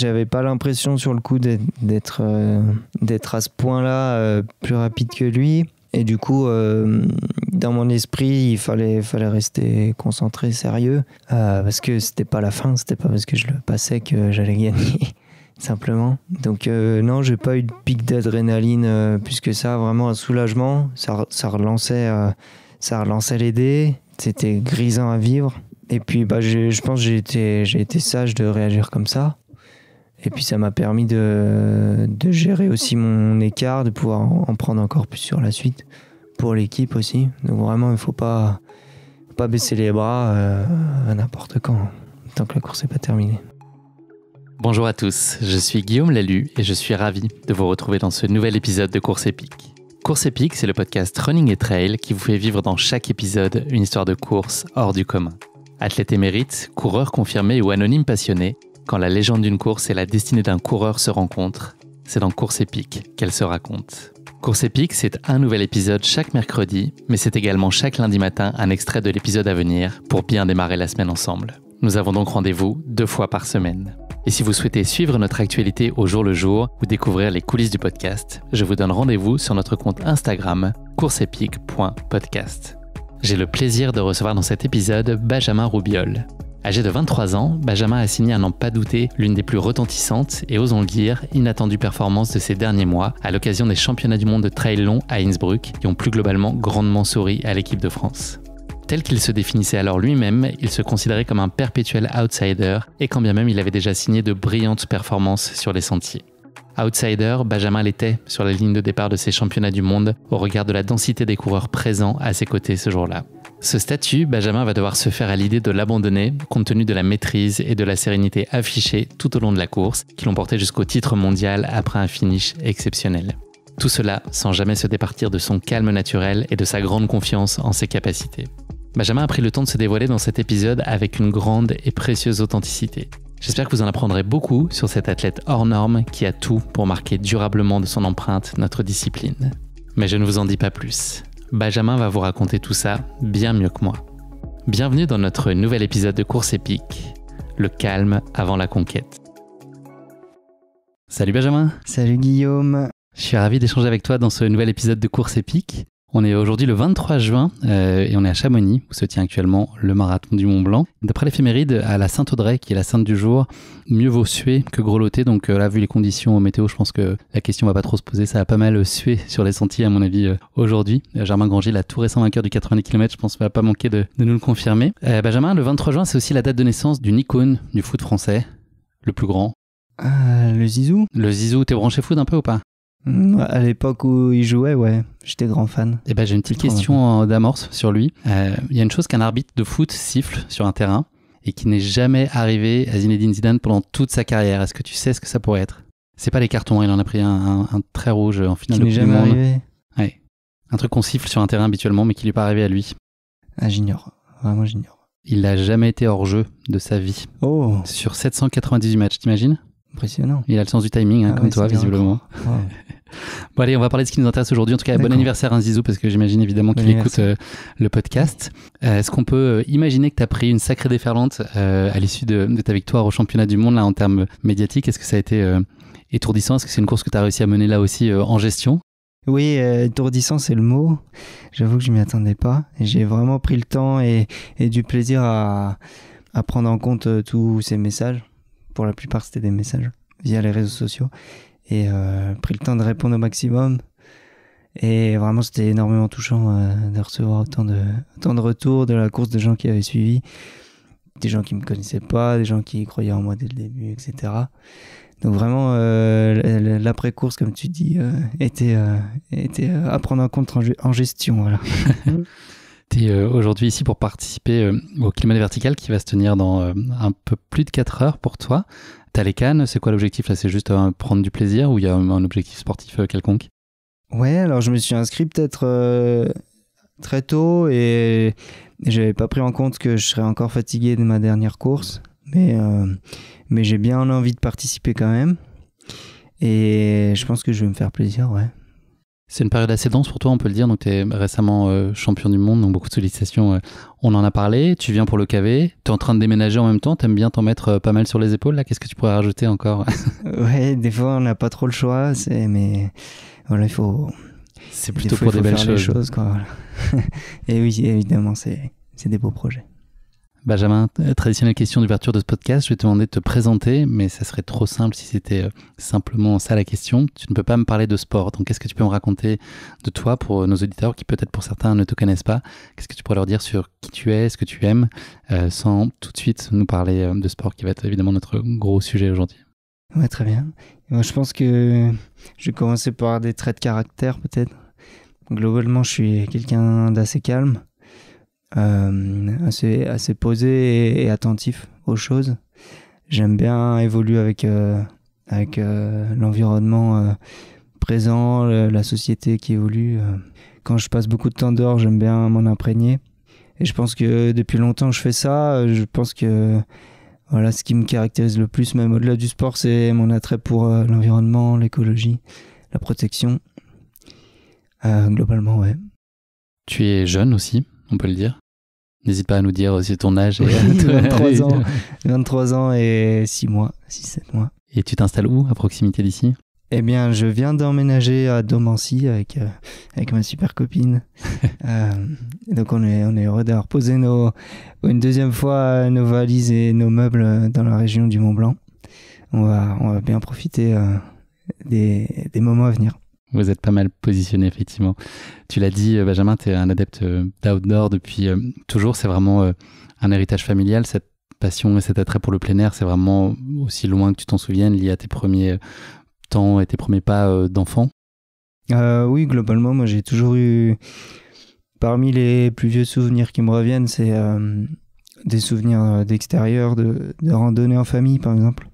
J'avais pas l'impression sur le coup d'être euh, à ce point-là euh, plus rapide que lui. Et du coup, euh, dans mon esprit, il fallait, fallait rester concentré, sérieux, parce que c'était pas la fin, c'était pas parce que je le passais que j'allais gagner, simplement. Donc non, j'ai pas eu de pic d'adrénaline puisque ça ça, vraiment un soulagement. Ça, ça relançait, ça relançait les dés. C'était grisant à vivre. Et puis, bah, je pense j'ai été, été, sage de réagir comme ça. Et puis ça m'a permis de, gérer aussi mon écart, de pouvoir en prendre encore plus sur la suite pour l'équipe aussi. Donc vraiment, il ne faut pas, baisser les bras euh, à n'importe quand, tant que la course n'est pas terminée. Bonjour à tous, je suis Guillaume Lalu et je suis ravi de vous retrouver dans ce nouvel épisode de Course épique. Course épique, c'est le podcast Running et Trail qui vous fait vivre dans chaque épisode une histoire de course hors du commun. Athlète émérite, coureur confirmé ou anonyme passionné, quand la légende d'une course et la destinée d'un coureur se rencontrent, c'est dans Course épique qu'elle se raconte. Course épique, c'est un nouvel épisode chaque mercredi, mais c'est également chaque lundi matin un extrait de l'épisode à venir pour bien démarrer la semaine ensemble. Nous avons donc rendez-vous deux fois par semaine. Et si vous souhaitez suivre notre actualité au jour le jour ou découvrir les coulisses du podcast, je vous donne rendez-vous sur notre compte Instagram courseepique.podcast. J'ai le plaisir de recevoir dans cet épisode Benjamin Roubiol. Âgé de 23 ans, Benjamin a signé à n'en pas douter l'une des plus retentissantes et osons le dire, inattendues performances de ces derniers mois à l'occasion des championnats du monde de trail long à Innsbruck qui ont plus globalement grandement souri à l'équipe de France. Tel qu'il se définissait alors lui-même, il se considérait comme un perpétuel outsider et quand bien même il avait déjà signé de brillantes performances sur les sentiers. Outsider, Benjamin l'était sur la ligne de départ de ces championnats du monde au regard de la densité des coureurs présents à ses côtés ce jour-là. Ce statut, Benjamin va devoir se faire à l'idée de l'abandonner, compte tenu de la maîtrise et de la sérénité affichées tout au long de la course, qui l'ont porté jusqu'au titre mondial après un finish exceptionnel. Tout cela sans jamais se départir de son calme naturel et de sa grande confiance en ses capacités. Benjamin a pris le temps de se dévoiler dans cet épisode avec une grande et précieuse authenticité. J'espère que vous en apprendrez beaucoup sur cet athlète hors norme qui a tout pour marquer durablement de son empreinte notre discipline. Mais je ne vous en dis pas plus. Benjamin va vous raconter tout ça bien mieux que moi. Bienvenue dans notre nouvel épisode de Course épique, le calme avant la conquête. Salut Benjamin Salut Guillaume Je suis ravi d'échanger avec toi dans ce nouvel épisode de Course épique. On est aujourd'hui le 23 juin euh, et on est à Chamonix où se tient actuellement le marathon du Mont Blanc. D'après l'éphéméride, à la Sainte-Audrey, qui est la sainte du jour, mieux vaut suer que grelotter. Donc euh, là, vu les conditions météo, je pense que la question va pas trop se poser. Ça a pas mal euh, sué sur les sentiers, à mon avis, aujourd'hui. Germain Granger, la tout récent vainqueur du 90 km, je pense va pas manquer de, de nous le confirmer. Benjamin, le 23 juin, c'est aussi la date de naissance d'une icône du foot français, le plus grand. Ah, le Zizou Le Zizou, t'es branché foot un peu ou pas à l'époque où il jouait, ouais, j'étais grand fan. Et eh ben, j'ai une petite question euh, d'amorce sur lui. Euh, il y a une chose qu'un arbitre de foot siffle sur un terrain et qui n'est jamais arrivé à Zinedine Zidane pendant toute sa carrière. Est-ce que tu sais ce que ça pourrait être C'est pas les cartons, il en a pris un, très rouge en finale qui de jamais arrivé Un truc qu'on siffle sur un terrain habituellement, mais qui lui est pas arrivé à lui. Ah, j'ignore. Vraiment, j'ignore. Il n'a jamais été hors jeu de sa vie. Oh Sur 798 matchs, t'imagines impressionnant. Il a le sens du timing, hein, ah comme toi, visiblement. bon, allez, on va parler de ce qui nous intéresse aujourd'hui. En tout cas, bon anniversaire, à hein, Zizou, parce que j'imagine évidemment qu'il écoute euh, le podcast. Euh, est-ce qu'on peut euh, imaginer que tu as pris une sacrée déferlante à l'issue de, ta victoire au championnat du monde, là, en termes médiatiques Est-ce que ça a été étourdissant Est-ce que c'est une course que tu as réussi à mener là aussi en gestion oui, étourdissant, c'est le mot. J'avoue que je m'y attendais pas. J'ai vraiment pris le temps et, du plaisir à, prendre en compte tous ces messages. Pour la plupart, c'était des messages via les réseaux sociaux. Et euh, pris le temps de répondre au maximum. Et vraiment, c'était énormément touchant euh, de recevoir autant de, autant de retours de la course de gens qui avaient suivi. Des gens qui ne me connaissaient pas, des gens qui croyaient en moi dès le début, etc. Donc vraiment, euh, l'après-course, comme tu dis, était, était à prendre en compte en, en gestion. Voilà. Tu euh, aujourd'hui ici pour participer euh, au Climat Vertical qui va se tenir dans euh, un peu plus de 4 heures pour toi. T'as les cannes, c'est quoi l'objectif là C'est juste prendre du plaisir ou il y a un objectif sportif quelconque Ouais, alors je me suis inscrit peut-être très tôt et j'avais pas pris en compte que je serais encore fatigué de ma dernière course, mais, mais j'ai bien envie de participer quand même. Et je pense que je vais me faire plaisir, ouais. C'est une période assez dense pour toi, on peut le dire. Donc, tu es récemment euh, champion du monde, donc beaucoup de sollicitations, euh, on en a parlé. Tu viens pour le KV, tu es en train de déménager en même temps, tu aimes bien t'en mettre euh, pas mal sur les épaules. là. Qu'est-ce que tu pourrais rajouter encore Ouais, des fois, on n'a pas trop le choix, c'est... mais voilà, il faut. C'est plutôt pour des belles choses. et oui, évidemment, c'est des beaux projets. Benjamin, euh, traditionnelle question d'ouverture de ce podcast, je vais te demander de te présenter, mais ça serait trop simple si c'était euh, simplement ça la question. Tu ne peux pas me parler de sport, donc qu'est-ce que tu peux me raconter de toi pour euh, nos auditeurs qui peut-être pour certains ne te connaissent pas Qu'est-ce que tu pourrais leur dire sur qui tu es, ce que tu aimes, sans tout de suite nous parler de sport qui va être évidemment notre gros sujet aujourd'hui Oui, très bien. je pense que je vais commencer par des traits de caractère peut-être. Globalement, je suis quelqu'un d'assez calme. Euh, assez, posé et, attentif aux choses. J'aime bien évoluer avec, euh, avec euh, l'environnement présent, la société qui évolue. Quand je passe beaucoup de temps dehors, j'aime bien m'en imprégner. Et je pense que depuis longtemps je fais ça. Je pense que voilà, ce qui me caractérise le plus, même au-delà du sport, c'est mon attrait pour l'environnement, l'écologie, la protection. globalement, ouais. Tu es jeune aussi, on peut le dire. N'hésite pas à nous dire aussi euh, ton âge. 23 ans, et 6 mois, 6-7 mois. Et tu t'installes où à proximité d'ici Eh bien, je viens d'emménager à Domancy avec, euh, avec ma super copine. Euh, donc, on est, on est heureux d'avoir posé nos, une deuxième fois nos valises et nos meubles dans la région du Mont Blanc. On va, on va bien profiter des, des moments à venir. Vous êtes pas mal positionné, effectivement. Tu l'as dit, euh, Benjamin, tu es un adepte euh, d'outdoor depuis euh, toujours. C'est vraiment un héritage familial, cette passion et cet attrait pour le plein air. C'est vraiment aussi loin que tu t'en souviennes, lié à tes premiers temps et tes premiers pas d'enfant Oui, globalement, moi j'ai toujours eu. Parmi les plus vieux souvenirs qui me reviennent, c'est des souvenirs d'extérieur, de, randonnée en famille, par exemple.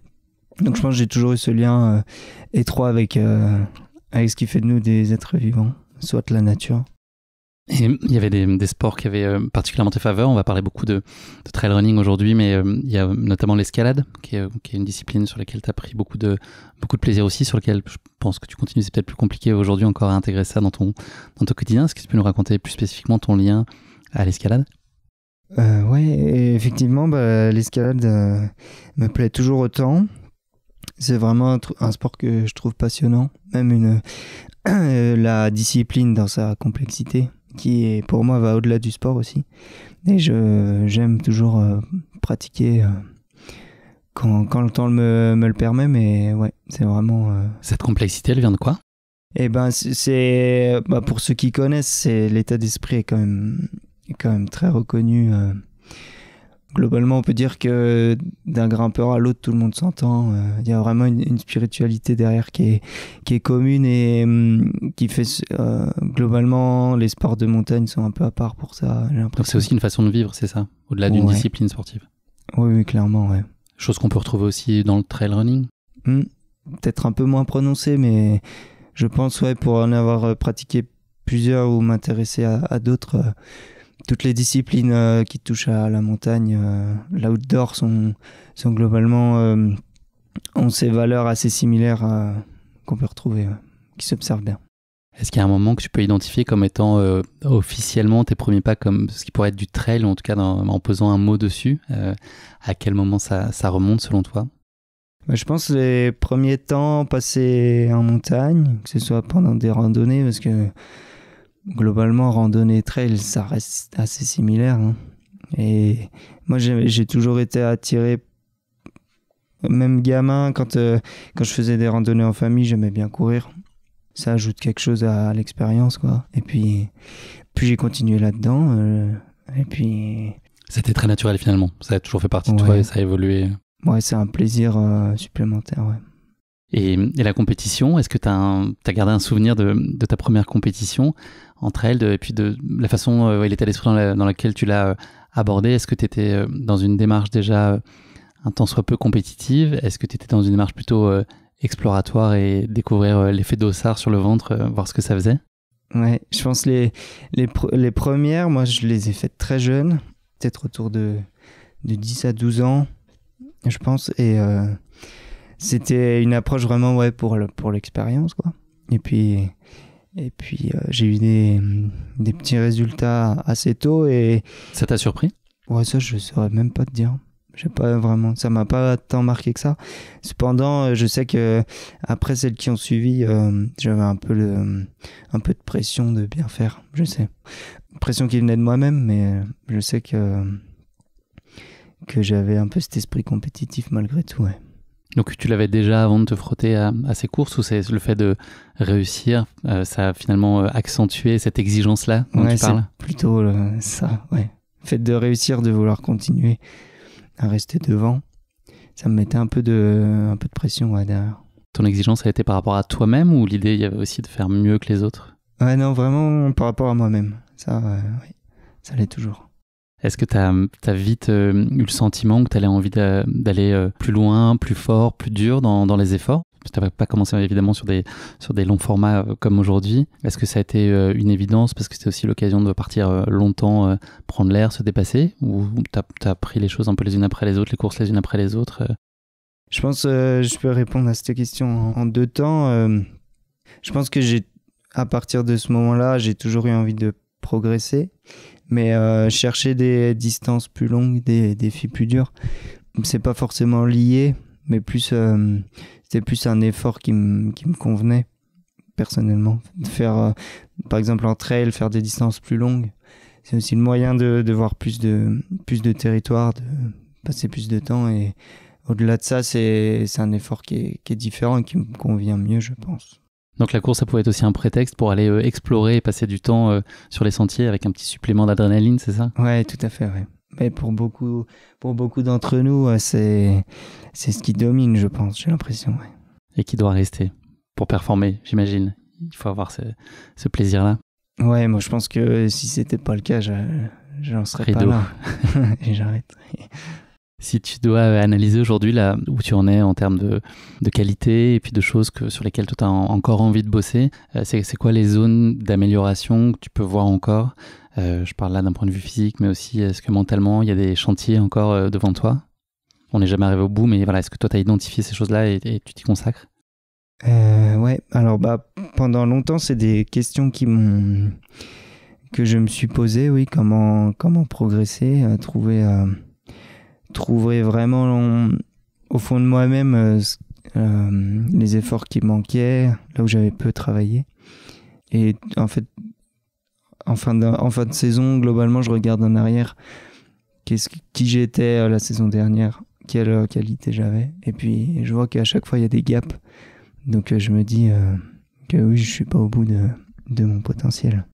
Donc je pense que j'ai toujours eu ce lien étroit avec, avec ah, ce qui fait de nous des êtres vivants, soit la nature. Et il y avait des, sports qui avaient euh, particulièrement tes faveurs. On va parler beaucoup de, trail running aujourd'hui, mais euh, il y a notamment l'escalade, qui, est, une discipline sur laquelle tu as pris beaucoup de, beaucoup de plaisir aussi, sur laquelle je pense que tu continues. C'est peut-être plus compliqué aujourd'hui encore à intégrer ça dans ton, dans ton quotidien. Est-ce que tu peux nous raconter plus spécifiquement ton lien à l'escalade euh, ouais, effectivement, bah, l'escalade euh, me plaît toujours autant. C'est vraiment un, sport que je trouve passionnant, même une, euh, la discipline dans sa complexité, qui pour moi va au-delà du sport aussi. Et j'aime toujours euh, pratiquer euh, quand, le temps me, le permet, mais ouais, c'est vraiment... Cette complexité, elle vient de quoi eh ben, c'est bah, pour ceux qui connaissent, l'état d'esprit est quand même quand même très reconnu globalement, on peut dire que d'un grimpeur à l'autre, tout le monde s'entend. Euh, il y a vraiment une, spiritualité derrière qui est, commune et hum, qui fait euh, globalement les sports de montagne sont un peu à part pour ça. c'est aussi une façon de vivre, c'est ça, au-delà d'une discipline sportive. Oui, oui, clairement, ouais. Chose qu'on peut retrouver aussi dans le trail running. Hum, peut-être un peu moins prononcé, mais je pense, ouais, pour en avoir euh, pratiqué plusieurs ou m'intéresser à, d'autres toutes les disciplines euh, qui touchent à la montagne, euh, l'outdoor, sont, globalement euh, ont ces valeurs assez similaires qu'on peut retrouver, qui s'observent bien. Est-ce qu'il y a un moment que tu peux identifier comme étant officiellement tes premiers pas, comme ce qui pourrait être du trail, en tout cas en posant un mot dessus À quel moment ça, ça remonte selon toi bah, je pense les premiers temps passés en montagne, que ce soit pendant des randonnées, parce que globalement, randonnée trail, ça reste assez similaire. Hein. Et moi, j'ai toujours été attiré, même gamin, quand, euh, quand je faisais des randonnées en famille, j'aimais bien courir. Ça ajoute quelque chose à, l'expérience, quoi. Et puis, puis j'ai continué là-dedans. Euh, et puis. C'était très naturel finalement. Ça a toujours fait partie de toi et ça a évolué. Ouais, c'est un plaisir euh, supplémentaire, ouais. Et, la compétition, est-ce que tu as, gardé un souvenir de ta première compétition entre elles et puis de la façon, euh, il l'état d'esprit dans, la, dans, laquelle tu l'as euh, abordé. Est-ce que tu étais euh, dans une démarche déjà un temps soit peu compétitive Est-ce que tu étais dans une démarche plutôt exploratoire et découvrir l'effet d'ossard sur le ventre, voir ce que ça faisait Ouais, je pense les, les, les, premières, moi je les ai faites très jeunes, peut-être autour de, de 10 à 12 ans, je pense, et c'était une approche vraiment ouais, pour, pour l'expérience, quoi. Et puis, et puis euh, j'ai eu des, des, petits résultats assez tôt et ça t'a surpris Ouais, ça je saurais même pas te dire. J'ai pas vraiment, ça m'a pas tant marqué que ça. Cependant, euh, je sais que après celles qui ont suivi, euh, j'avais un peu le, un peu de pression de bien faire. Je sais, pression qui venait de moi-même, mais je sais que que j'avais un peu cet esprit compétitif malgré tout. Ouais. Donc tu l'avais déjà avant de te frotter à, ces courses ou c'est le fait de réussir, euh, ça a finalement euh, accentué cette exigence-là dont tu parles Plutôt euh, ça, ouais. Le fait de réussir, de vouloir continuer à rester devant, ça me mettait un peu de, un peu de pression derrière. Ton exigence, elle été par rapport à toi-même ou l'idée, il y avait aussi de faire mieux que les autres non, vraiment par rapport à moi-même. Ça, ça l'est toujours. Est-ce que tu as, vite euh, eu le sentiment que tu avais envie d'aller euh, plus loin, plus fort, plus dur dans, les efforts tu n'avais pas commencé euh, évidemment sur des, sur des longs formats comme aujourd'hui. Est-ce que ça a été une évidence parce que c'était aussi l'occasion de partir longtemps, prendre l'air, se dépasser Ou tu as, pris les choses un peu les unes après les autres, les courses les unes après les autres Je pense que je peux répondre à cette question en deux temps. je pense que j'ai à partir de ce moment-là, j'ai toujours eu envie de progresser. Mais euh, chercher des distances plus longues, des défis plus durs, c'est pas forcément lié, mais plus euh, c'était plus un effort qui, me convenait personnellement. Faire, euh, par exemple, en trail, faire des distances plus longues, c'est aussi le moyen de, voir plus de, plus de territoire, de passer plus de temps. Et au-delà de ça, c'est un effort qui est, qui est différent et qui me convient mieux, je pense. Donc la course, ça pouvait être aussi un prétexte pour aller euh, explorer et passer du temps euh, sur les sentiers avec un petit supplément d'adrénaline, c'est ça Ouais, tout à fait, Mais pour beaucoup, pour beaucoup d'entre nous, euh, c'est c'est ce qui domine, je pense, j'ai l'impression. Et qui doit rester pour performer, j'imagine. Il faut avoir ce, plaisir-là. Ouais, moi je pense que si c'était pas le cas, je n'en serais pas là. Et j'arrêterais. Si tu dois analyser aujourd'hui là où tu en es en termes de, qualité et puis de choses sur lesquelles tu as encore envie de bosser, euh, c'est quoi les zones d'amélioration que tu peux voir encore euh, Je parle là d'un point de vue physique, mais aussi est-ce que mentalement il y a des chantiers encore euh, devant toi On n'est jamais arrivé au bout, mais voilà, est-ce que toi tu as identifié ces choses-là et, tu t'y consacres Ouais, alors bah, pendant longtemps, c'est des questions qui m'ont que je me suis posées, oui, comment, comment progresser, trouver trouverai vraiment au fond de moi-même euh, euh, les efforts qui manquaient, là où j'avais peu travaillé. Et en fait, en fin, de, en fin de saison, globalement, je regarde en arrière qui j'étais euh, la saison dernière, quelle qualité j'avais. Et puis, je vois qu'à chaque fois, il y a des gaps. Donc, je me dis que oui, je suis pas au bout de, de mon potentiel.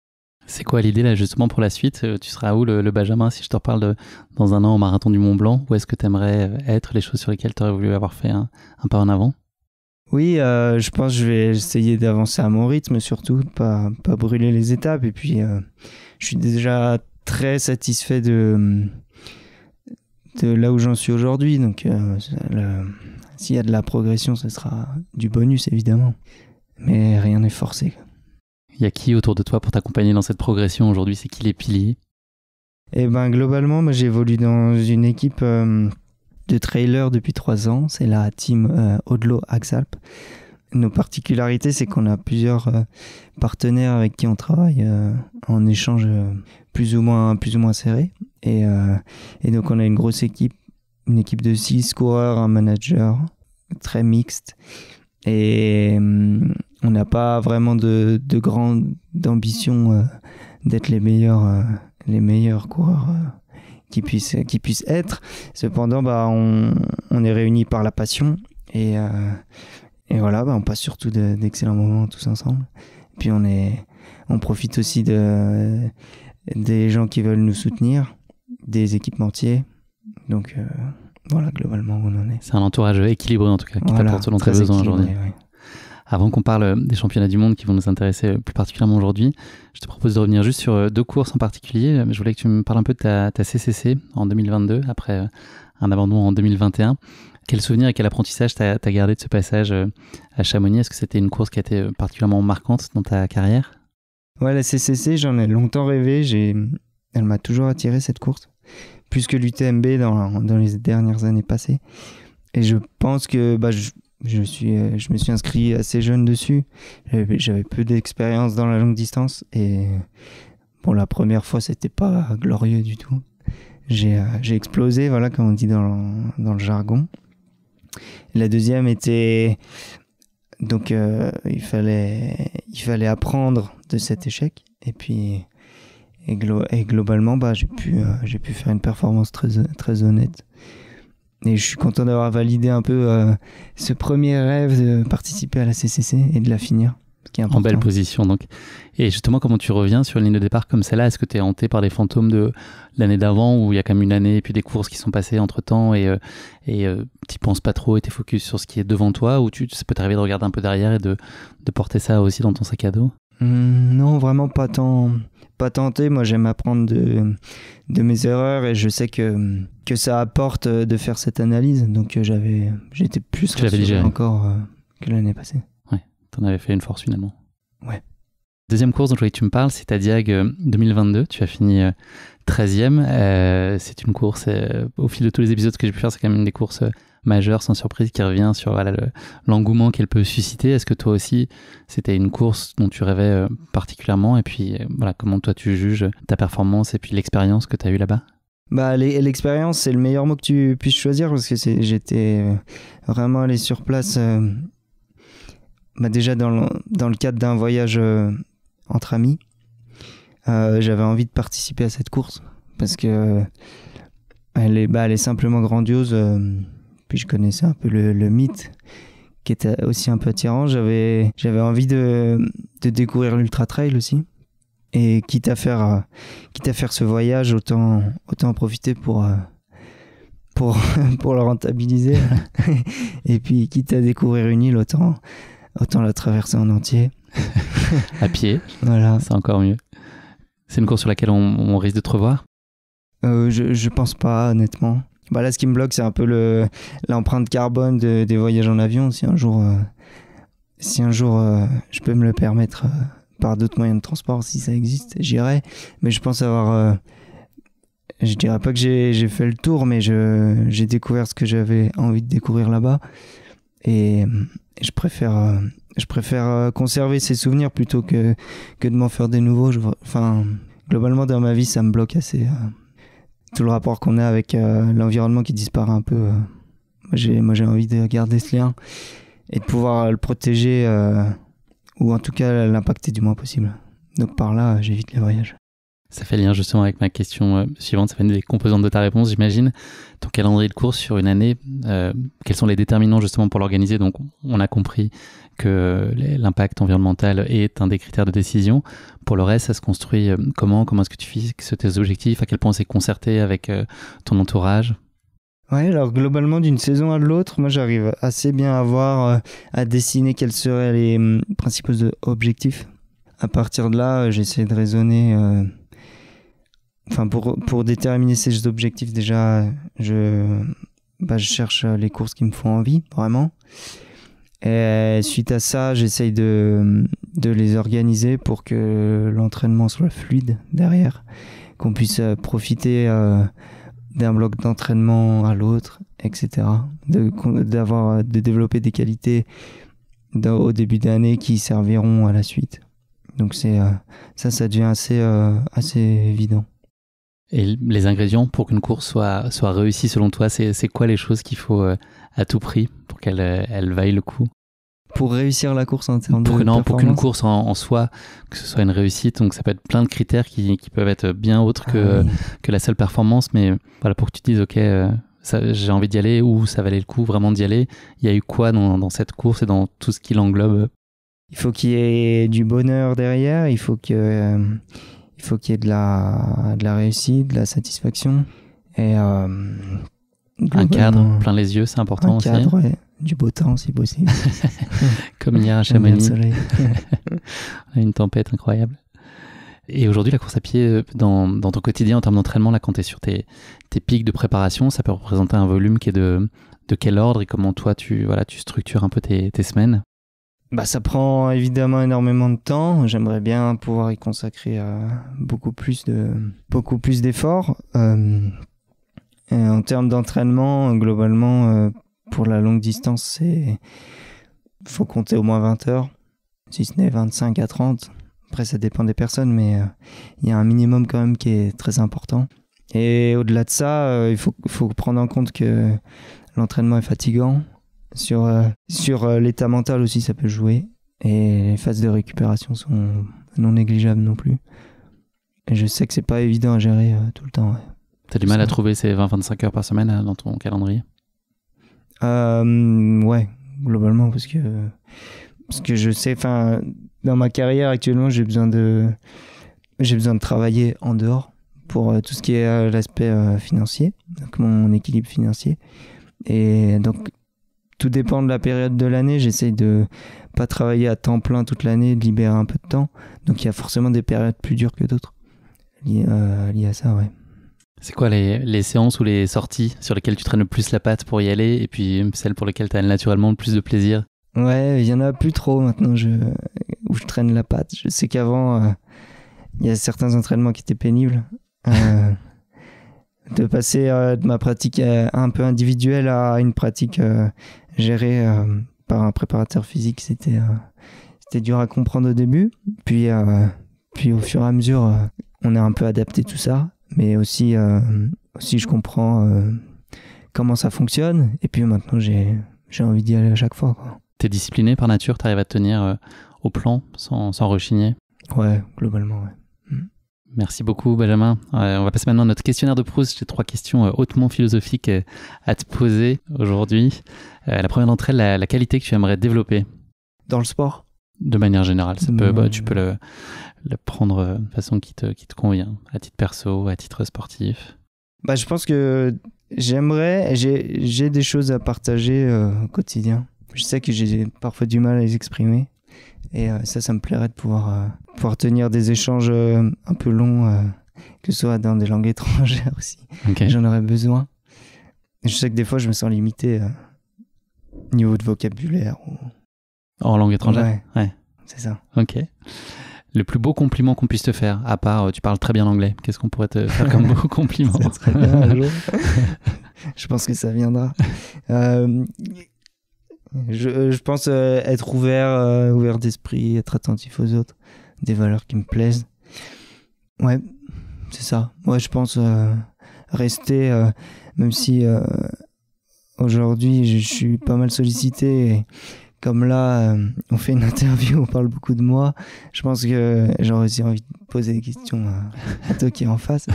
C'est quoi l'idée là justement pour la suite euh, Tu seras où le, Benjamin si je te reparle dans un an au marathon du Mont Blanc Où est-ce que tu aimerais euh, être, les choses sur lesquelles tu aurais voulu avoir fait un, pas en avant Oui, euh, je pense que je vais essayer d'avancer à mon rythme surtout, pas, pas brûler les étapes. Et puis je suis déjà très satisfait de, de là où j'en suis aujourd'hui. Donc s'il y a de la progression, ce sera du bonus évidemment. Mais rien n'est forcé. Il y a qui autour de toi pour t'accompagner dans cette progression aujourd'hui C'est qui les piliers Eh ben globalement, moi j'évolue dans une équipe euh, de trailer depuis trois ans. C'est la team euh, Odlo Axalp. Nos particularités, c'est qu'on a plusieurs euh, partenaires avec qui on travaille en échange plus ou moins plus ou moins serré. Et, et donc on a une grosse équipe, une équipe de six coureurs, un manager très mixte et hum, on n'a pas vraiment de, de grande ambition euh, d'être les meilleurs, euh, les meilleurs coureurs euh, qui, puissent, qui puissent être. Cependant, bah, on, on est réunis par la passion et, et voilà, bah, on passe surtout d'excellents moments tous ensemble. puis on, est, on profite aussi de, des gens qui veulent nous soutenir, des équipementiers. Donc. Voilà, globalement, où on en est. C'est un entourage équilibré, en tout cas, qui t'apporte selon tes besoins aujourd'hui. Avant qu'on parle des championnats du monde qui vont nous intéresser plus particulièrement aujourd'hui, je te propose de revenir juste sur euh, deux courses en particulier. Euh, je voulais que tu me parles un peu de ta, CCC en 2022, après euh, un abandon en 2021. Quel souvenir et quel apprentissage t'as as gardé de ce passage à Chamonix Est-ce que c'était une course qui a été particulièrement marquante dans ta carrière Ouais, la CCC, j'en ai longtemps rêvé. elle m'a toujours attiré cette course plus que l'UTMB dans, les dernières années passées. Et je pense que bah, je, suis, euh, je me suis inscrit assez jeune dessus. J'avais peu d'expérience dans la longue distance. Et pour la première fois, c'était pas glorieux du tout. J'ai euh, explosé, voilà, comme on dit dans le, jargon. La deuxième était donc euh, il fallait il fallait apprendre de cet échec et puis et, globalement, bah, j'ai pu, euh, j'ai pu faire une performance très, très honnête. Et je suis content d'avoir validé un peu euh, ce premier rêve de participer à la CCC et de la finir. Qui est en belle position donc. Et justement, comment tu reviens sur une ligne de départ comme celle-là Est-ce que tu es hanté par les fantômes de l'année d'avant où il y a quand même une année et puis des courses qui sont passées entre-temps et euh, tu tu penses pas trop et tu es focus sur ce qui est devant toi ou tu ça peut t'arriver de regarder un peu derrière et de, de porter ça aussi dans ton sac à dos Mm, non, vraiment pas tant pas tenté. Moi, j'aime apprendre de, de, mes erreurs et je sais que, que ça apporte euh, de faire cette analyse. Donc, euh, j'avais, j'étais plus rassuré encore euh, que l'année passée. Ouais, t'en avais fait une force finalement. Ouais. Deuxième course dont je voulais que tu me parles, c'est ta Diag 2022. Tu as fini 13e. c'est une course, au fil de tous les épisodes que j'ai pu faire, c'est quand même une des courses majeure, sans surprise, qui revient sur l'engouement qu'elle peut susciter. Est-ce que toi aussi, c'était une course dont tu rêvais euh, particulièrement Et puis, euh, voilà, comment toi tu juges ta performance et puis l'expérience que tu as eue là-bas bah, L'expérience, c'est le meilleur mot que tu puisses choisir parce que j'étais euh, vraiment allé sur place. Bah, déjà dans le, dans le cadre d'un voyage entre amis, j'avais envie de participer à cette course parce que bah, elle est, simplement grandiose puis je connaissais un peu le, le mythe qui était aussi un peu attirant. J'avais, j'avais envie de, de découvrir l'ultra trail aussi. Et quitte à faire, quitte à faire ce voyage, autant, autant en profiter pour, pour, pour le rentabiliser. et puis, quitte à découvrir une île, autant, autant la traverser en entier. à pied. Voilà. C'est encore mieux. C'est une course sur laquelle on, risque de te revoir euh, je, je pense pas, honnêtement bah là, ce qui me bloque, c'est un peu le, l'empreinte carbone de, des voyages en avion. Si un jour, euh, si un jour euh, je peux me le permettre euh, par d'autres moyens de transport, si ça existe, j'irai. Mais je pense avoir. je dirais pas que j'ai, fait le tour, mais je, j'ai découvert ce que j'avais envie de découvrir là-bas. Et, je préfère je préfère conserver ces souvenirs plutôt que, que de m'en faire des nouveaux. enfin, globalement, dans ma vie, ça me bloque assez tout le rapport qu'on a avec euh, l'environnement qui disparaît un peu. Euh, moi, j'ai envie de garder ce lien et de pouvoir le protéger euh, ou en tout cas l'impacter du moins possible. Donc par là, j'évite les voyages. Ça fait lien justement avec ma question euh, suivante, ça fait une des composantes de ta réponse, j'imagine. Ton calendrier de course sur une année, euh, quels sont les déterminants justement pour l'organiser Donc, on a compris que l'impact environnemental est un des critères de décision. Pour le reste, ça se construit euh, comment Comment est-ce que tu fixes tes objectifs À quel point c'est concerté avec ton entourage Ouais, alors globalement, d'une saison à l'autre, moi j'arrive assez bien à voir, à dessiner quels seraient les hum, principaux objectifs. À partir de là, j'essaie de raisonner enfin pour, pour déterminer ces objectifs déjà je bah, je cherche euh, les courses qui me font envie vraiment et suite à ça j'essaye de, de les organiser pour que l'entraînement soit fluide derrière qu'on puisse euh, profiter euh, d'un bloc d'entraînement à l'autre etc d'avoir de, développer des qualités au début d'année qui serviront à la suite donc c'est ça ça devient assez assez évident et les ingrédients pour qu'une course soit, soit réussie selon toi, c'est quoi les choses qu'il faut euh, à tout prix pour qu'elle euh, elle vaille le coup pour réussir la course en termes pour, de Non, pour qu'une course en, soi, que ce soit une réussite, donc ça peut être plein de critères qui, peuvent être bien autres que, ah que la seule performance, mais voilà, pour que tu te dises, ok, euh, j'ai envie d'y aller, ou ça valait le coup vraiment d'y aller, il y a eu quoi dans, cette course et dans tout ce qui l'englobe Il faut qu'il y ait du bonheur derrière, il faut que... Il faut qu'il y ait de la, de la réussite, de la satisfaction. Et, euh, un cadre, plein les yeux, c'est important un aussi. Cadre, Du beau temps, si possible. Comme hier à Chamonix. Une tempête incroyable. Et aujourd'hui, la course à pied, euh, dans, dans ton quotidien, en termes d'entraînement, la quand tu es sur tes, tes, pics de préparation, ça peut représenter un volume qui est de, de quel ordre et comment toi, tu, voilà, tu structures un peu tes, tes semaines bah, ça prend évidemment énormément de temps. J'aimerais bien pouvoir y consacrer euh, beaucoup plus de beaucoup plus d'efforts. Euh, en termes d'entraînement, globalement, euh, pour la longue distance, c'est faut compter au moins 20 heures, si ce n'est 25 à 30. Après, ça dépend des personnes, mais il y a un minimum quand même qui est très important. Et au-delà de ça, il faut, faut prendre en compte que l'entraînement est fatigant, sur, euh, sur euh, l'état mental aussi, ça peut jouer. Et les phases de récupération sont non négligeables non plus. Et je sais que c'est pas évident à gérer euh, tout le temps. T'as du mal à trouver ces 20-25 heures par semaine dans ton calendrier Ouais, globalement, parce que, parce que je sais, enfin, dans ma carrière actuellement, j'ai besoin de, j'ai besoin de travailler en dehors pour tout ce qui est l'aspect financier, donc mon équilibre financier. Et donc tout dépend de la période de l'année. J'essaye de pas travailler à temps plein toute l'année, de libérer un peu de temps. Donc il y a forcément des périodes plus dures que d'autres liées, euh, à ça, ouais. C'est quoi les, séances ou les sorties sur lesquelles tu traînes le plus la patte pour y aller et puis euh, celles pour lesquelles tu as naturellement le plus de plaisir Ouais, il y en a plus trop maintenant je, où je traîne la patte. Je sais qu'avant, euh, il y a certains entraînements qui étaient pénibles. de passer euh, de ma pratique euh, un peu individuelle à une pratique euh, gérée par un préparateur physique, c'était c'était dur à comprendre au début. Puis, puis au fur et à mesure, on a un peu adapté tout ça. Mais aussi, aussi je comprends comment ça fonctionne. Et puis maintenant, j'ai, j'ai envie d'y aller à chaque fois. Tu es discipliné par nature, tu arrives à tenir au plan sans, sans rechigner Ouais, globalement, ouais. Merci beaucoup, Benjamin. Euh, on va passer maintenant à notre questionnaire de Proust. J'ai trois questions euh, hautement philosophiques euh, à te poser aujourd'hui. la première d'entre elles, la, qualité que tu aimerais développer. Dans le sport De manière générale. Bah, tu peux le, prendre de façon qui te, convient, à titre perso, à titre sportif. Bah, je pense que j'aimerais, j'ai des choses à partager au quotidien. Je sais que j'ai parfois du mal à les exprimer. Et euh, ça, ça me plairait de pouvoir, euh, pouvoir tenir des échanges euh, un peu longs, que ce soit dans des langues étrangères aussi. J'en aurais besoin. Je sais que des fois, je me sens limité au niveau de vocabulaire. En langue étrangère Ouais. C'est ça. Ok. Le plus beau compliment qu'on puisse te faire, à part tu parles très bien anglais, qu'est-ce qu'on pourrait te faire comme beau compliment Je pense que ça viendra. Euh, euh, je, pense euh, être ouvert, euh, ouvert d'esprit, être attentif aux autres, des valeurs qui me plaisent. Ouais, c'est ça. Moi, je pense rester, même si aujourd'hui je, suis pas mal sollicité. comme là, on fait une interview, on parle beaucoup de moi. Je pense que j'aurais aussi envie de poser des questions à, toi qui est en face.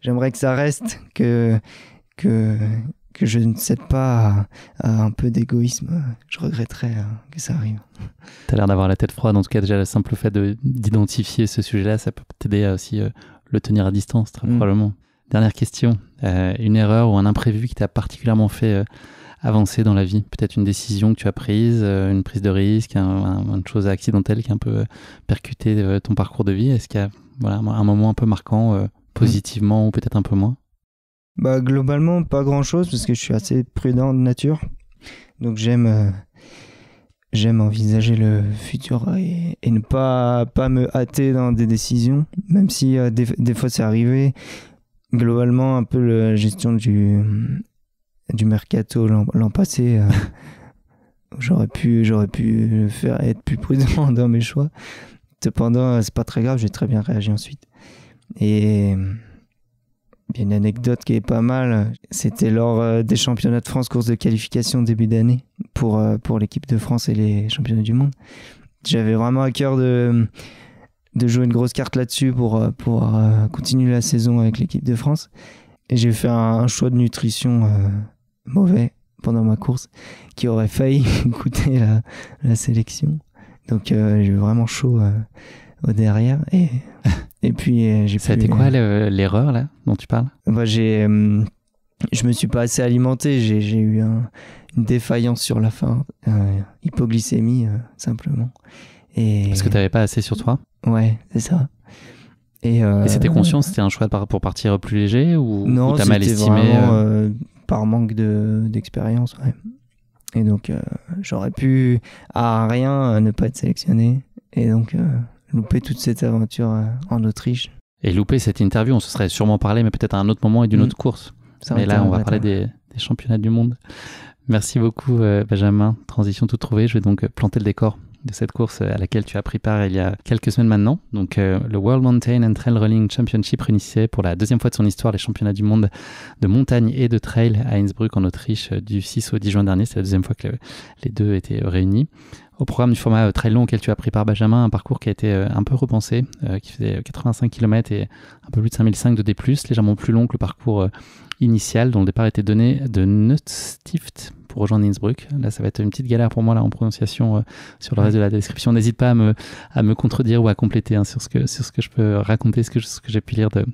J'aimerais que ça reste, que que que je ne cède pas à, un peu d'égoïsme. Je regretterais hein, que ça arrive. Tu as l'air d'avoir la tête froide, en tout cas déjà le simple fait d'identifier ce sujet-là, ça peut t'aider à aussi euh, le tenir à distance, très mm. probablement. Dernière question, euh, une erreur ou un imprévu qui t'a particulièrement fait euh, avancer dans la vie Peut-être une décision que tu as prise, une prise de risque, une chose accidentelle qui a un peu percuté ton parcours de vie. Est-ce qu'il y a un moment un peu marquant, mm. positivement ou peut-être un peu moins bah globalement pas grand chose parce que je suis assez prudent de nature. Donc j'aime euh, j'aime envisager le futur et, ne pas pas me hâter dans des décisions, même si euh, des, fois c'est arrivé. Globalement un peu la gestion du du mercato l'an, passé. Euh, j'aurais pu j'aurais pu faire être plus prudent dans mes choix. Cependant c'est pas très grave, j'ai très bien réagi ensuite. Et il y a une anecdote qui est pas mal. C'était lors euh, des championnats de France, course de qualification début d'année pour, euh, pour l'équipe de France et les championnats du monde. J'avais vraiment à cœur de, de jouer une grosse carte là-dessus pour, euh, pour continuer la saison avec l'équipe de France. Et j'ai fait un, choix de nutrition mauvais pendant ma course qui aurait failli coûter la, sélection. Donc j'ai eu vraiment chaud au derrière et et puis euh, j'ai. Ça a été quoi l'erreur là dont tu parles bah, j'ai, euh, je me suis pas assez alimenté. J'ai eu une défaillance sur la faim, euh, hypoglycémie simplement. Et... Parce que tu avais pas assez sur toi Ouais, c'est ça. Et, Et c'était conscient, c'était un choix pour partir plus léger ou, non, t'as mal estimé Par manque d'expérience, ouais. Et donc j'aurais pu à rien ne pas être sélectionné. Et donc louper toute cette aventure euh, en Autriche. Et louper cette interview, on se serait sûrement parlé, mais peut-être à un autre moment et d'une mm. autre course. mais là, on va parler des, des, championnats du monde. Merci beaucoup, euh, Benjamin. Transition tout trouvé, Je vais donc planter le décor de cette course euh, à laquelle tu as pris part il y a quelques semaines maintenant. Donc, euh, le World Mountain and Trail Running Championship réunissait pour la deuxième fois de son histoire les championnats du monde de montagne et de trail à Innsbruck en Autriche euh, du 6 au 10 juin dernier. C'est la deuxième fois que les deux étaient réunis. Au programme du format très long auquel tu as pris part Benjamin, un parcours qui a été un peu repensé, qui faisait 85 km et un peu plus de 5005 de D+, légèrement plus long que le parcours initial dont le départ était donné de Neustift pour rejoindre Innsbruck. Là, ça va être une petite galère pour moi là en prononciation euh, sur le reste de la description. N'hésite pas à me, à me contredire ou à compléter hein, sur, ce que, sur ce que je peux raconter, ce que, ce que j'ai pu lire de,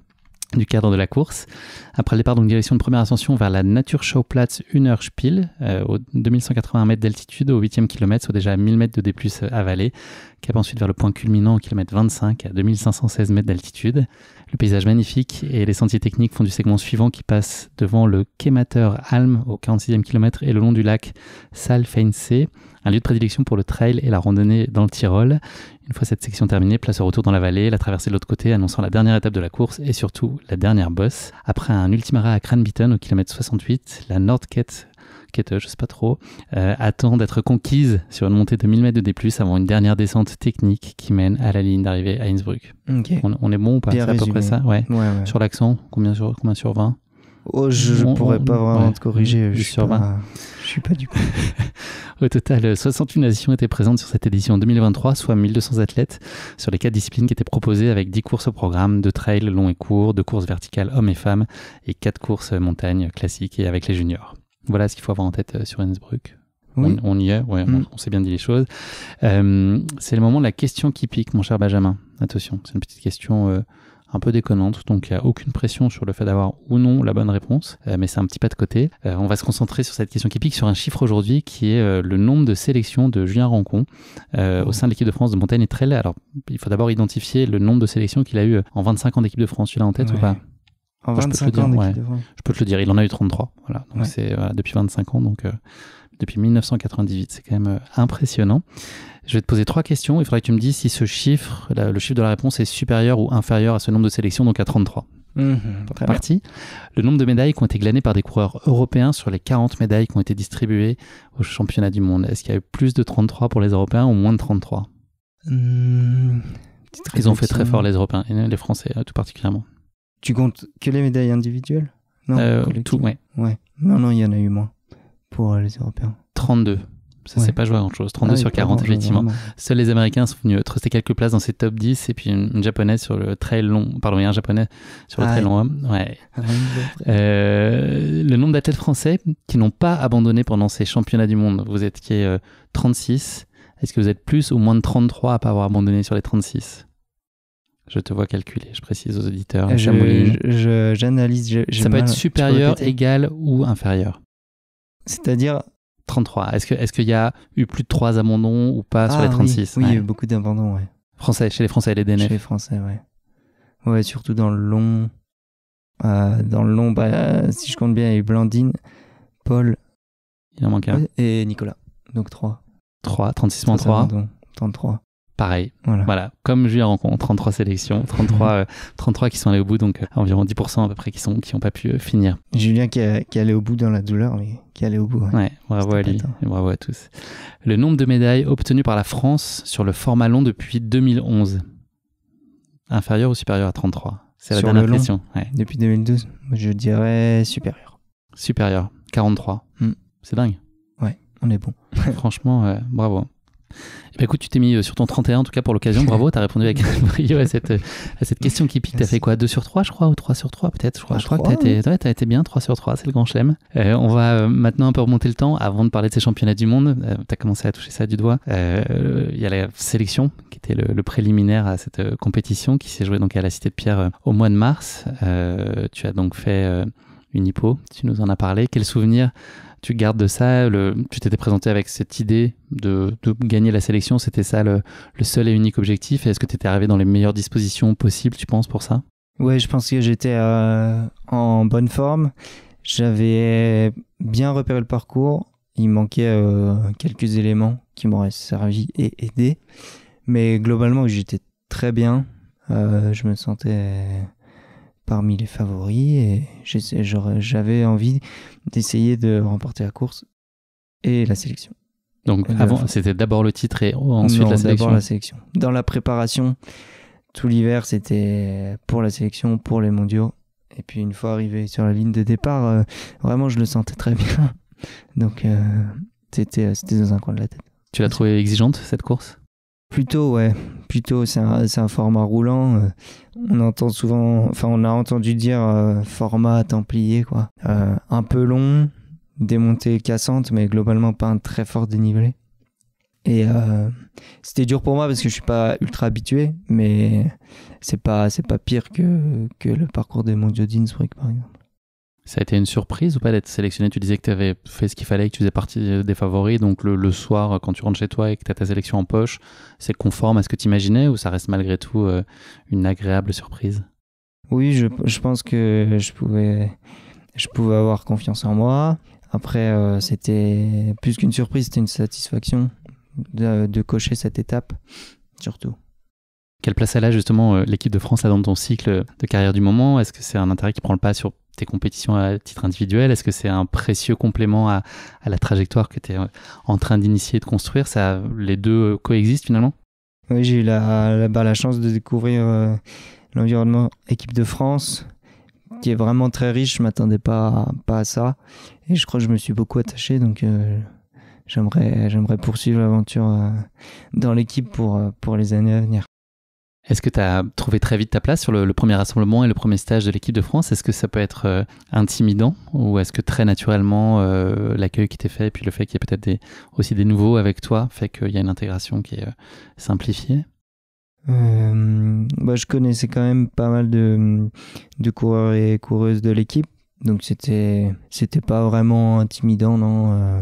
du cadre de la course. Après le départ, donc direction de première ascension vers la Naturschauplatz Unerspiel, euh, au mètres d'altitude, au 8e kilomètre, soit déjà à 1000 mètres de déplus avalé. Cap ensuite vers le point culminant au kilomètre 25, à 2516 mètres d'altitude. Le paysage magnifique et les sentiers techniques font du segment suivant qui passe devant le Kemater Alm au 46e kilomètre et le long du lac Salfeinsee, un lieu de prédilection pour le trail et la randonnée dans le Tyrol. Une fois cette section terminée, place au retour dans la vallée, la traversée de l'autre côté annonçant la dernière étape de la course et surtout la dernière bosse. Après un ultimara à Cranbitten au kilomètre 68, la Nordkette quête, je sais pas trop, euh, attend d'être conquise sur une montée de 1000 mètres de D+, avant une dernière descente technique qui mène à la ligne d'arrivée à Innsbruck. On, est bon ou pas C'est à peu près ça Sur l'accent, combien sur, combien sur 20 Oh, je ne pourrais pas vraiment te corriger. Je suis, pas, suis pas du coup. Au total, 61 nations étaient présentes sur cette édition 2023, soit 1200 athlètes sur les quatre disciplines qui étaient proposées avec 10 courses au programme, de trails long et court, de courses verticales hommes et femmes et quatre courses montagne classiques et avec les juniors. Voilà ce qu'il faut avoir en tête euh, sur Innsbruck. On, y est, on, mm. s'est bien dit les choses. Euh, c'est le moment de la question qui pique, mon cher Benjamin. Attention, c'est une petite question euh, un peu déconnante, donc il n'y a aucune pression sur le fait d'avoir ou non la bonne réponse, euh, mais c'est un petit pas de côté. Euh, on va se concentrer sur cette question qui pique, sur un chiffre aujourd'hui qui est euh, le nombre de sélections de Julien Rancon au sein de l'équipe de France de montagne et trail. Alors, il faut d'abord identifier le nombre de sélections qu'il a eu en 25 ans d'équipe de France. Tu l'as en tête ou pas En 25 je peux ans d'équipe Je peux te le dire, il en a eu 33. Voilà, donc c'est depuis 25 ans, donc depuis 1998. C'est quand même impressionnant. Je vais te poser trois questions. Il faudrait que tu me dises si ce chiffre, le chiffre de la réponse est supérieur ou inférieur à ce nombre de sélections, donc à 33. Mmh, parti. Le nombre de médailles qui ont été glanées par des coureurs européens sur les 40 médailles qui ont été distribuées au championnat du monde. Est-ce qu'il y a eu plus de 33 pour les Européens ou moins de 33 Ils ont fait très fort euh, les Européens, et les Français euh, tout particulièrement. Tu comptes que les médailles individuelles Non, euh, tout, ouais. Non, non, il y en a eu moins pour les Européens. 32 ça ne s'est pas joué à grand chose. 32 ah sur 40, effectivement. Seuls les Américains sont venus euh, truster quelques places dans ces top 10 et puis une, japonaise sur le très long, pardon, il y a un japonais sur le ah très long Ouais. Ah euh, le nombre d'athlètes français qui n'ont pas abandonné pendant ces championnats du monde, vous êtes qui est 36. Est-ce que vous êtes plus ou moins de 33 à pas avoir abandonné sur les 36 je te vois calculer, je précise aux auditeurs. Euh, j'analyse. ça peut être supérieur, égal ou inférieur. C'est-à-dire, 33. Est-ce qu'il est y a eu plus de 3 abandons ou pas sur ah les 36 Oui, beaucoup d'abandons, ouais. Français, chez les Français et les DNF. Chez les Français, ouais. Ouais, surtout dans le long. Euh, dans le long, bah, si je compte bien, il y a eu Blandine, Paul. Il en manque un. Et Nicolas. Donc 3. 3, 36 moins 3. 33 pareil. Voilà. Comme Julien rencontre, 33 sélections, 33, 33 euh, qui sont allés au bout, donc euh, environ 10% à peu près qui sont qui n'ont pas pu euh, finir. Julien qui, est allé au bout dans la douleur, mais qui est allé au bout. Ouais, bravo à lui bravo à tous. Le nombre de médailles obtenues par la France sur le format long depuis 2011, inférieur ou supérieur à 33 C'est la dernière question. Depuis 2012, je dirais supérieur. Supérieur, 43. Hmm. C'est dingue. Ouais, on est bon. Franchement, bravo. Bah, écoute, tu t'es mis euh, sur ton 31 en tout cas pour l'occasion. Bravo, tu as répondu avec brio à cette, euh, à cette question qui pique. Tu as fait quoi 2 sur 3, je crois, ou 3 sur 3 peut-être Je crois, ah, je crois que tu as, été bien, 3 sur 3, c'est le grand chelem. Euh, on va maintenant un peu remonter le temps avant de parler de ces championnats du monde. tu as commencé à toucher ça du doigt. Il y a la sélection qui était le, le préliminaire à cette compétition qui s'est jouée donc à la Cité de Pierre au mois de mars. tu as donc fait une hypo, tu nous en as parlé. Quel souvenir tu gardes de ça. Le, tu t'étais présenté avec cette idée de, gagner la sélection. C'était ça le, seul et unique objectif. Est-ce que tu étais arrivé dans les meilleures dispositions possibles, tu penses, pour ça Oui, je pense que j'étais euh, en bonne forme. J'avais bien repéré le parcours. Il manquait euh, quelques éléments qui m'auraient servi et aidé. Mais globalement, j'étais très bien. Euh, je me sentais parmi les favoris et j'avais envie d'essayer de remporter la course et la sélection. Donc avant, c'était d'abord le titre et ensuite la sélection. la sélection. Dans la préparation, tout l'hiver, c'était pour la sélection, pour les mondiaux. Et puis une fois arrivé sur la ligne de départ, euh, vraiment, je le sentais très bien. Donc euh, euh, c'était dans un coin de la tête. Tu l'as trouvée exigeante cette course Plutôt, ouais. Plutôt, c'est un, un, format roulant. Euh, on entend souvent, enfin, on a entendu dire euh, format templier, quoi. Euh, un peu long, montées cassantes, mais globalement pas un très fort dénivelé. Et c'était dur pour moi parce que je suis pas ultra habitué, mais c'est pas, c'est pas pire que, que le parcours des mondiaux d'Innsbruck, par exemple. Ça a été une surprise ou pas d'être sélectionné Tu disais que tu avais fait ce qu'il fallait, que tu faisais partie des favoris. Donc le, soir, quand tu rentres chez toi et que tu as ta sélection en poche, c'est conforme à ce que tu imaginais ou ça reste malgré tout euh, une agréable surprise Oui, je, pense que je pouvais, je pouvais avoir confiance en moi. Après, euh, c'était plus qu'une surprise, c'était une satisfaction de cocher cette étape, surtout. Quelle place elle a justement euh, l'équipe de France dans ton cycle de carrière du moment Est-ce que c'est un intérêt qui prend le pas sur tes compétitions à titre individuel Est-ce que c'est un précieux complément à, la trajectoire que tu es euh, en train d'initier et de construire ça, Les deux euh, coexistent finalement Oui, j'ai eu la, bah, chance de découvrir l'environnement équipe de France qui est vraiment très riche. Je ne m'attendais pas, pas à ça. Et je crois que je me suis beaucoup attaché. Donc. j'aimerais j'aimerais poursuivre l'aventure dans l'équipe pour pour les années à venir. Est-ce que tu as trouvé très vite ta place sur le, premier rassemblement et le premier stage de l'équipe de France Est-ce que ça peut être euh, intimidant ou est-ce que très naturellement euh, l'accueil qui t'est fait et puis le fait qu'il y ait peut-être aussi des nouveaux avec toi fait qu'il y a une intégration qui est euh, simplifiée bah, Je connaissais quand même pas mal de, de coureurs et coureuses de l'équipe, donc c'était, c'était pas vraiment intimidant, non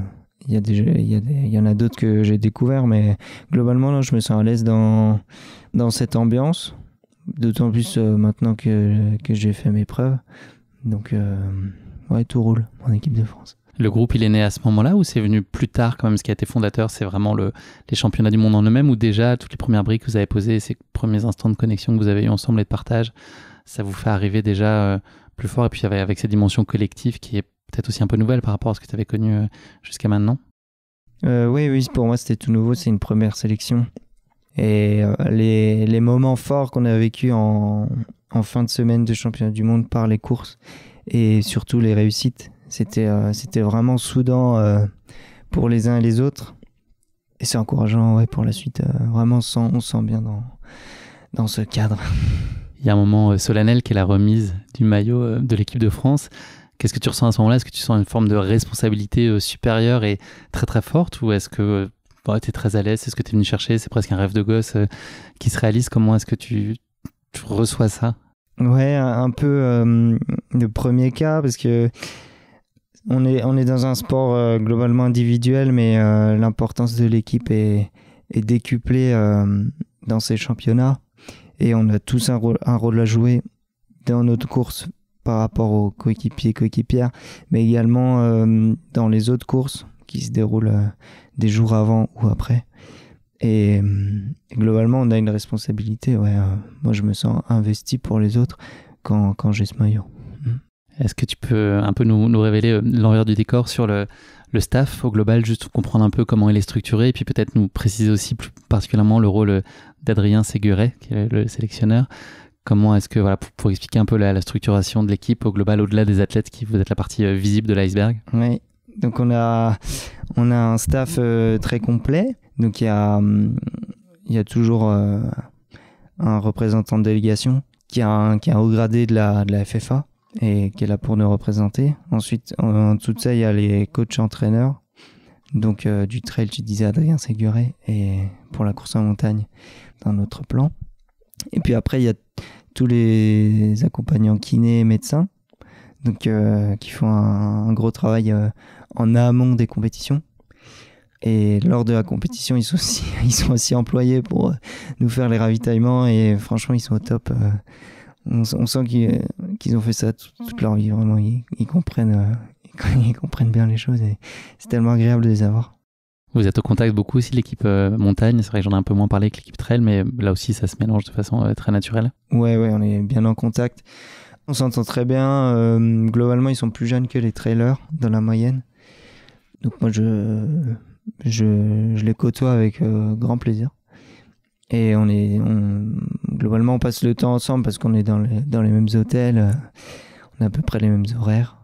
il y, a il, y il y en a d'autres que j'ai découvert, mais globalement, là, je me sens à l'aise dans, dans cette ambiance. D'autant plus euh, maintenant que, que j'ai fait mes preuves. Donc, euh, ouais, tout roule en équipe de France. Le groupe, il est né à ce moment-là ou c'est venu plus tard quand même Ce qui a été fondateur, c'est vraiment le, les championnats du monde en eux-mêmes ou déjà toutes les premières briques que vous avez posées, ces premiers instants de connexion que vous avez eu ensemble et de partage, ça vous fait arriver déjà euh, plus fort et puis avec cette dimension collective qui est peut-être aussi un peu nouvelle par rapport à ce que tu avais connu euh, jusqu'à maintenant euh, Oui, oui, pour moi c'était tout nouveau, c'est une première sélection. Et euh, les, les moments forts qu'on a vécu en, fin de semaine de championnat du monde par les courses et surtout les réussites, c'était c'était vraiment soudant pour les uns et les autres. Et c'est encourageant ouais, pour la suite. vraiment, on sent, on sent bien dans, dans ce cadre. Il y a un moment solennel qui est la remise du maillot de l'équipe de France. Qu'est-ce que tu ressens à ce moment-là Est-ce que tu sens une forme de responsabilité euh, supérieure et très très forte Ou est-ce que euh, bah, tu es très à l'aise C'est ce que tu es venu chercher C'est presque un rêve de gosse euh, qui se réalise Comment est-ce que tu, reçois ça Ouais, un peu le premier cas, parce que on est, on est dans un sport globalement individuel, mais l'importance de l'équipe est, est décuplée dans ces championnats. Et on a tous un rôle, un rôle à jouer dans notre course par rapport aux coéquipiers, coéquipières, mais également euh, dans les autres courses qui se déroulent euh, des jours avant ou après. Et, euh, globalement, on a une responsabilité. Ouais, moi, je me sens investi pour les autres quand, quand j'ai ce maillot. Mm. Est-ce que tu peux un peu nous, nous révéler l'envers du décor sur le, le staff au global, juste comprendre un peu comment il est structuré, et puis peut-être nous préciser aussi plus particulièrement le rôle d'Adrien Séguret, qui est le sélectionneur, Comment est-ce que, voilà, pour, expliquer un peu la, structuration de l'équipe au global, au-delà des athlètes qui vous êtes la partie euh, visible de l'iceberg Oui, donc on a, on a un staff euh, très complet. Donc il y a, hum, il y a toujours euh, un représentant de délégation qui a un, qui a haut gradé de la, de FFA et qui est là pour nous représenter. Ensuite, en, dessous de ça, il y a les coachs entraîneurs. Donc du trail, tu disais Adrien Séguré, et pour la course en montagne, d'un autre plan. Et puis après, il y a tous les accompagnants kinés et médecins, donc euh, qui font un, gros travail euh, en amont des compétitions. Et lors de la compétition, ils sont aussi, ils sont aussi employés pour euh, nous faire les ravitaillements. Et franchement, ils sont au top. On, sent qu'ils ont fait ça toute, leur vie. Vraiment, ils comprennent, ils comprennent bien les choses. Et c'est tellement agréable de les avoir. Vous êtes au contact beaucoup aussi l'équipe euh, montagne. C'est vrai que j'en ai un peu moins parlé que l'équipe trail, mais là aussi, ça se mélange de façon euh, très naturelle. Ouais, ouais, on est bien en contact. On s'entend très bien. Euh, globalement, ils sont plus jeunes que les trailers dans la moyenne. Donc moi, je, je, les côtoie avec grand plaisir. Et on est, globalement, on passe le temps ensemble parce qu'on est dans les, dans les mêmes hôtels. on a à peu près les mêmes horaires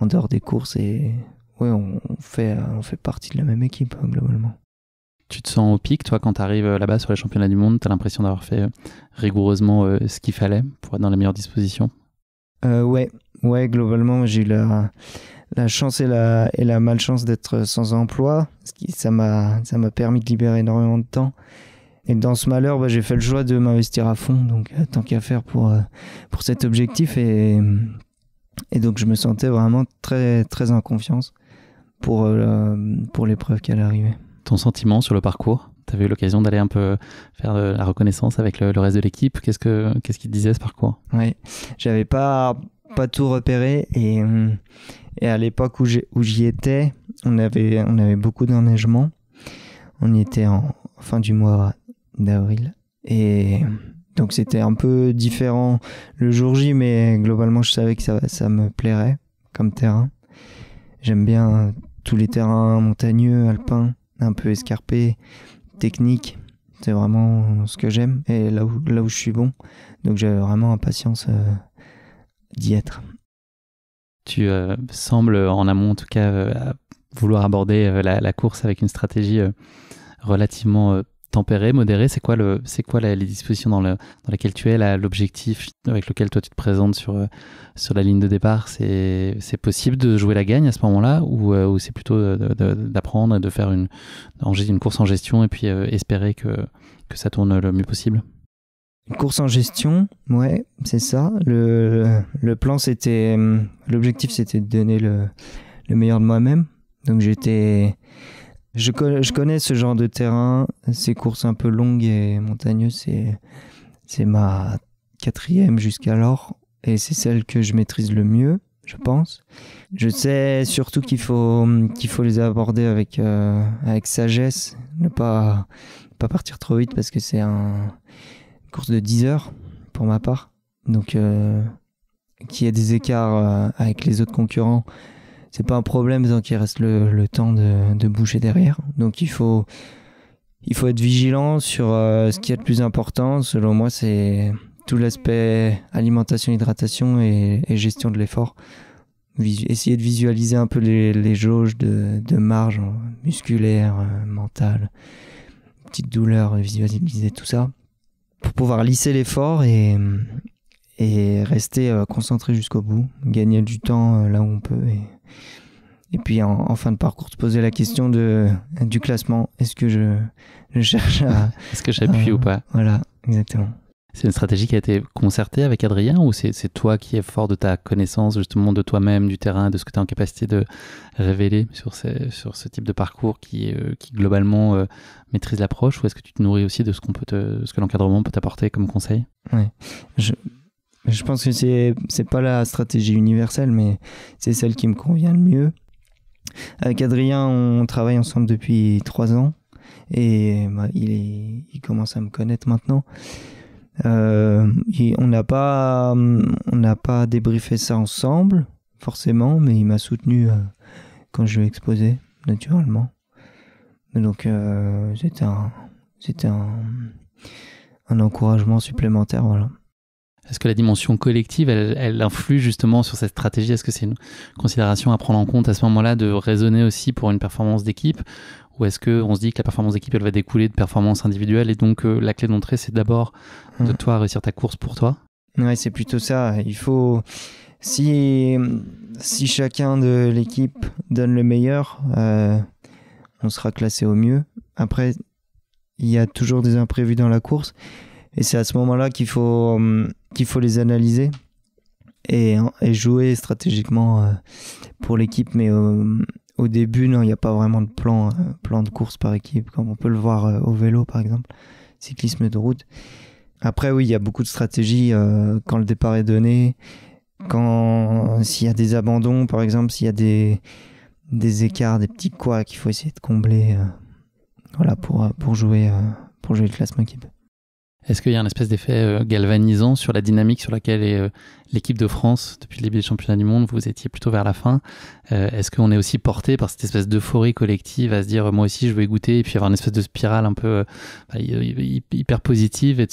en dehors des courses et ouais, on fait, euh, on fait partie de la même équipe, hein, globalement. Tu te sens au pic, toi, quand tu arrives euh, là-bas sur les championnats du monde Tu as l'impression d'avoir fait euh, rigoureusement ce qu'il fallait pour être dans les meilleures dispositions euh, ouais. ouais, globalement, j'ai eu la, la chance et la, et la malchance d'être sans emploi. Ce qui, ça m'a permis de libérer énormément de temps. Et dans ce malheur, bah, j'ai fait le choix de m'investir à fond, donc tant qu'à faire pour, pour cet objectif. Et, et donc, je me sentais vraiment très, très en confiance pour, euh, pour l'épreuve qui allait arriver. Ton sentiment sur le parcours tu avais eu l'occasion d'aller un peu faire de euh, la reconnaissance avec le, reste de l'équipe. Qu'est-ce que qu'est-ce qui te disait ce parcours Oui, j'avais pas pas tout repéré et, hum, et à l'époque où j'y, où j'y étais, on avait on avait beaucoup d'enneigement. On y était en fin du mois d'avril et donc c'était un peu différent le jour J, mais globalement je savais que ça ça me plairait comme terrain. J'aime bien tous les terrains montagneux, alpins, un peu escarpés, techniques. C'est vraiment ce que j'aime et là où, je suis bon. Donc j'ai vraiment impatience euh, d'y être. Tu euh, sembles, en amont en tout cas, euh, vouloir aborder la, la, course avec une stratégie relativement Tempéré, modéré, c'est quoi, le, c'est quoi les dispositions dans, le, dans lesquelles tu es, l'objectif avec lequel toi tu te présentes sur, euh, sur la ligne de départ c'est, c'est possible de jouer la gagne à ce moment-là ou, euh, c'est plutôt d'apprendre et de faire une, course en gestion et puis euh, espérer que, que ça tourne le mieux possible Une course en gestion, ouais, c'est ça. Le, plan, c'était. L'objectif, c'était de donner le, le meilleur de moi-même. Donc j'étais je, je mm. connais ce genre de terrain, ces courses un peu longues et montagneuses, c'est, ma quatrième jusqu'alors, et c'est celle que je maîtrise le mieux, je pense. Je sais surtout qu'il faut, faut les aborder avec, euh, avec sagesse, ne pas, pas partir trop vite parce que c'est un, une course de 10 heures pour ma part. Donc, qui euh, qu'il y ait des écarts euh, avec les autres concurrents c'est pas un problème tant qu'il reste le, temps de, de, boucher derrière. Donc il faut, il faut être vigilant sur ce euh, ce qui est le plus important. Selon moi, c'est tout l'aspect alimentation, hydratation et, gestion de l'effort. Essayer de visualiser un peu les, jauges de, de, marge musculaire, euh, mentale, petite douleur, visualiser tout ça pour pouvoir lisser l'effort et, et rester euh, concentré jusqu'au bout, gagner du temps là où on peut et et puis en, fin de parcours, te poser la question de, du classement. Est-ce que je, cherche à. Est-ce que j'appuie ou euh, pas Voilà, exactement. C'est une stratégie qui a été concertée avec Adrien ou c'est toi qui es fort de ta connaissance justement de toi-même, du terrain, de ce que tu es en capacité de révéler sur, sur ce type de parcours qui, euh, qui globalement euh, maîtrise l'approche ou est-ce que tu te nourris aussi de ce, peut ce que l'encadrement peut t'apporter comme conseil Oui, je, je pense que c'est c'est pas la stratégie universelle, mais c'est celle qui me convient le mieux. Avec Adrien, on travaille ensemble depuis trois ans et bah, il, est, commence à me connaître maintenant. Euh, et on n'a pas on n'a pas débriefé ça ensemble forcément, mais il m'a soutenu euh, quand je l'ai exposé naturellement. Donc euh, c'était un c'était un, un encouragement supplémentaire voilà. Est-ce que la dimension collective, elle, elle, influe justement sur cette stratégie Est-ce que c'est une considération à prendre en compte à ce moment-là de raisonner aussi pour une performance d'équipe ou est-ce qu'on se dit que la performance d'équipe, elle va découler de performances individuelles et donc euh, la clé d'entrée, c'est d'abord de mmh. toi réussir ta course pour toi Ouais, c'est plutôt ça. Il faut. Si, si chacun de l'équipe donne le meilleur, euh, on sera classé au mieux. Après, il y a toujours des imprévus dans la course. Et c'est à ce moment-là qu'il faut, euh, qu'il faut les analyser et, et jouer stratégiquement euh, pour l'équipe. Mais euh, au début, non, il n'y a pas vraiment de plan, plan de course par équipe, comme on peut le voir au vélo, par exemple, cyclisme de route. Après, oui, il y a beaucoup de stratégies quand le départ est donné, quand s'il y a des abandons, par exemple, s'il y a des, des écarts, des petits quoi qu'il faut essayer de combler, voilà, pour, pour jouer, pour jouer le classement équipe. Est-ce qu'il y a un espèce d'effet euh, galvanisant sur la dynamique sur laquelle est euh, l'équipe de France depuis le début des championnats du monde Vous étiez plutôt vers la fin. Euh, est-ce qu'on est aussi porté par cette espèce d'euphorie collective à se dire moi aussi je vais goûter et puis avoir une espèce de spirale un peu bah, hyper positive et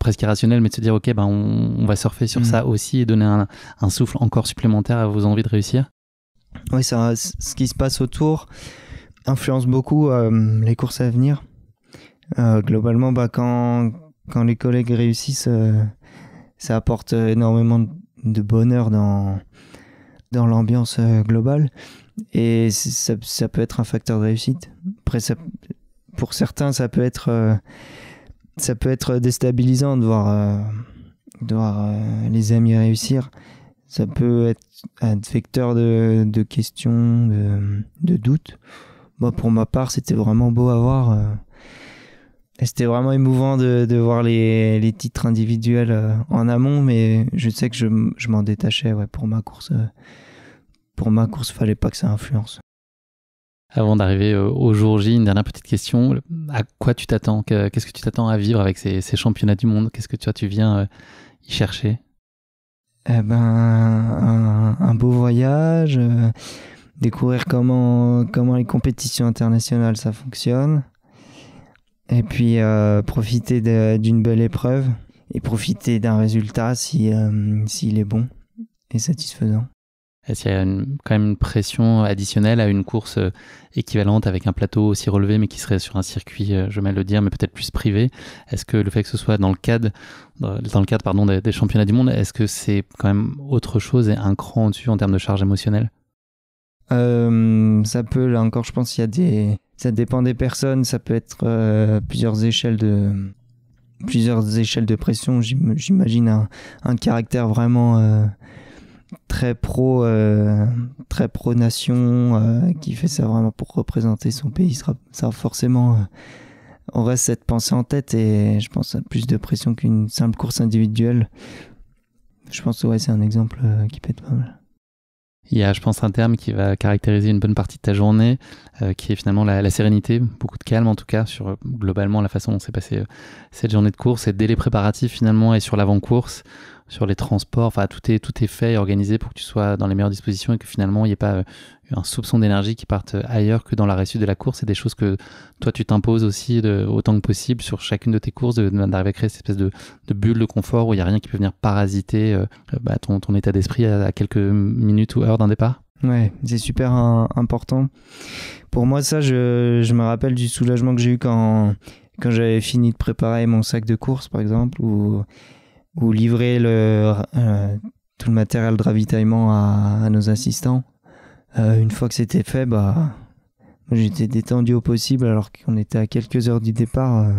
presque irrationnelle, mais de se dire ok, ben on, va surfer sur mm. ça aussi et donner un, souffle encore supplémentaire à vos envies de réussir Oui, ça, ce qui se passe autour influence beaucoup les courses à venir. globalement, bah, quand quand les collègues réussissent, euh, ça apporte énormément de bonheur dans, dans l'ambiance euh, globale et ça, peut être un facteur de réussite. Après, pour certains, ça peut être, euh, ça peut être déstabilisant de voir, de les amis réussir. Ça peut être un vecteur de, de questions, de, de doutes. Moi, pour ma part, c'était vraiment beau à voir. C'était vraiment émouvant de, voir les, titres individuels euh, en amont, mais je sais que je, m'en détachais pour ma course. Euh, pour ma course, fallait pas que ça influence. Avant d'arriver au jour J, une dernière petite question. À quoi tu t'attends Qu'est-ce que tu t'attends à vivre avec ces, championnats du monde Qu'est-ce que tu, tu viens euh, y chercher eh ben, un, beau voyage, découvrir comment, comment les compétitions internationales ça fonctionne, et puis euh, profiter d'une belle épreuve et profiter d'un résultat si euh, s'il est bon et satisfaisant. Est-ce qu'il y a quand même une pression additionnelle à une course euh, équivalente avec un plateau aussi relevé mais qui serait sur un circuit, je vais le dire, mais peut-être plus privé Est-ce que le fait que ce soit dans le cadre, dans le cadre pardon, des, championnats du monde, est-ce que c'est quand même autre chose et un cran au-dessus en termes de charge émotionnelle Ça peut, là encore, je pense qu'il y a des, ça dépend des personnes, ça peut être euh, plusieurs échelles de plusieurs échelles de pression. J'imagine un, caractère vraiment euh, très pro, euh, très pro nation, qui fait ça vraiment pour représenter son pays. Ça, ça forcément, on reste cette pensée en tête et je pense à plus de pression qu'une simple course individuelle. Je pense ouais, c'est un exemple qui pète pas mal il y a, je pense, un terme qui va caractériser une bonne partie de ta journée, euh, qui est finalement la, sérénité, beaucoup de calme en tout cas, sur euh, globalement la façon dont s'est passée euh, cette journée de course, et dès les préparatifs finalement, et sur l'avant-course, sur les transports. Enfin, tout est, tout est fait et organisé pour que tu sois dans les meilleures dispositions et que finalement, il n'y ait pas euh, un soupçon d'énergie qui parte euh, ailleurs que dans la réussite de la course. C'est des choses que toi, tu t'imposes aussi autant que possible sur chacune de tes courses, d'arriver à créer cette espèce de, bulle de confort où il n'y a rien qui peut venir parasiter euh, bah, ton, état d'esprit à, quelques minutes ou heures d'un départ. Ouais, c'est super hein, important. Pour moi, ça, je, me rappelle du soulagement que j'ai eu quand, quand j'avais fini de préparer mon sac de course, par exemple, ou ou livrer euh, tout le matériel de ravitaillement à, nos assistants. Euh, une fois que c'était fait, bah, j'étais détendu au possible alors qu'on était à quelques heures du départ. Euh,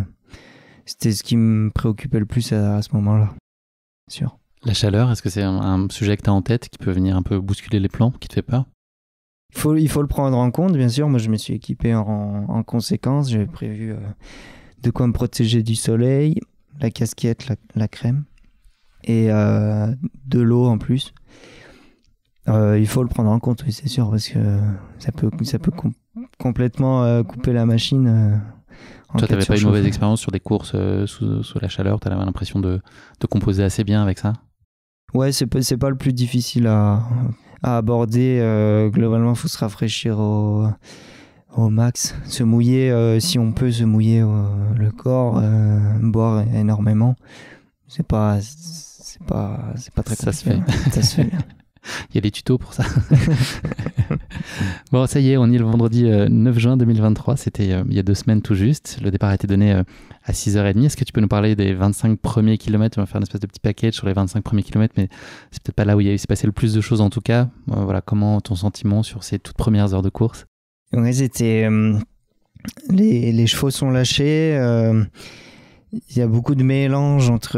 c'était ce qui me préoccupait le plus à, ce moment-là. Sûr. La chaleur, est-ce que c'est un, sujet que tu as en tête qui peut venir un peu bousculer les plans, qui te fait peur faut, Il faut le prendre en compte, bien sûr. Moi, je me suis équipé en, conséquence. J'avais prévu de quoi me protéger du soleil, la casquette, la crème et euh, de l'eau en plus. Euh, il faut le prendre en compte, c'est sûr, parce que ça peut, ça peut complètement euh, couper la machine. Toi, tu pas une mauvaise expérience sur des courses sous, la chaleur Tu as l'impression de, de, composer assez bien avec ça Ouais, c'est pas, pas le plus difficile à, aborder. globalement, il faut se rafraîchir au, max. Se mouiller, si on peut se mouiller le corps, boire énormément. C'est pas, c'est pas, c'est pas très ça Se fait. ça se fait. Il y a des tutos pour ça. bon, ça y est, on est le vendredi 9 euh, juin 2023. C'était euh, il y a deux semaines tout juste. Le départ a été donné euh, à 6h30. Est-ce que tu peux nous parler des 25 premiers kilomètres On va faire une espèce de petit package sur les 25 premiers kilomètres, mais c'est peut-être pas là où il s'est passé le plus de choses en tout cas. voilà, comment ton sentiment sur ces toutes premières heures de course Oui, c'était. Les, les, chevaux sont lâchés. Il y a beaucoup de mélange entre.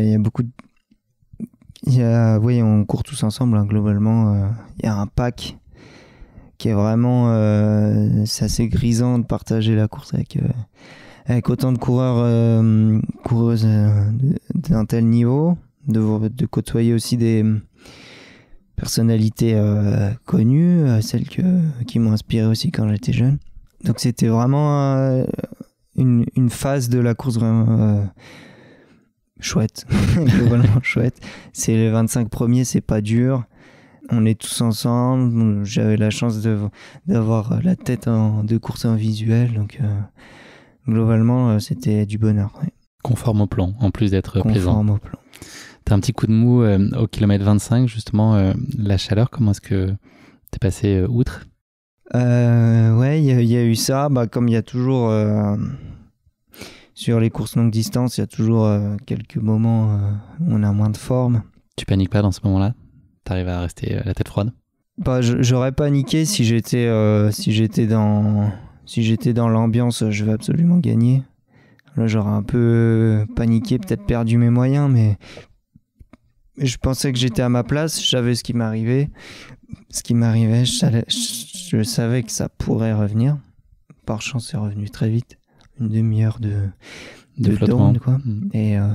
Il y a beaucoup de il oui, on court tous ensemble, hein, globalement. Euh, il y a un pack qui est vraiment. Euh, c'est assez grisant de partager la course avec, euh, avec autant de coureurs, coureuses d'un tel niveau, de, de côtoyer aussi des personnalités connues, celles que, qui m'ont inspiré aussi quand j'étais jeune. Donc c'était vraiment une, une, phase de la course vraiment chouette, globalement chouette. C'est les 25 premiers, c'est pas dur. On est tous ensemble. J'avais la chance d'avoir la tête en, de course en visuel, donc euh, globalement euh, c'était du bonheur. Conforme au plan, en plus d'être plaisant. Conforme au plan. T'as un petit coup de mou euh, au kilomètre 25, justement, la chaleur, comment est-ce que t'es passé outre Ouais, il y, a eu ça, bah, comme il y a toujours sur les courses longue distance, il y a toujours euh, quelques moments euh, où on a moins de forme. Tu paniques pas dans ce moment-là Tu arrives à rester euh, la tête froide bah, J'aurais paniqué si j'étais si dans si dans l'ambiance, je vais absolument gagner. Là, j'aurais un peu paniqué, peut-être perdu mes moyens, mais je pensais que j'étais à ma place, je savais ce qui m'arrivait. Ce qui m'arrivait, je, savais que ça pourrait revenir. Par chance, c'est revenu très vite une demi-heure de, de, de quoi. Mm. Et, euh,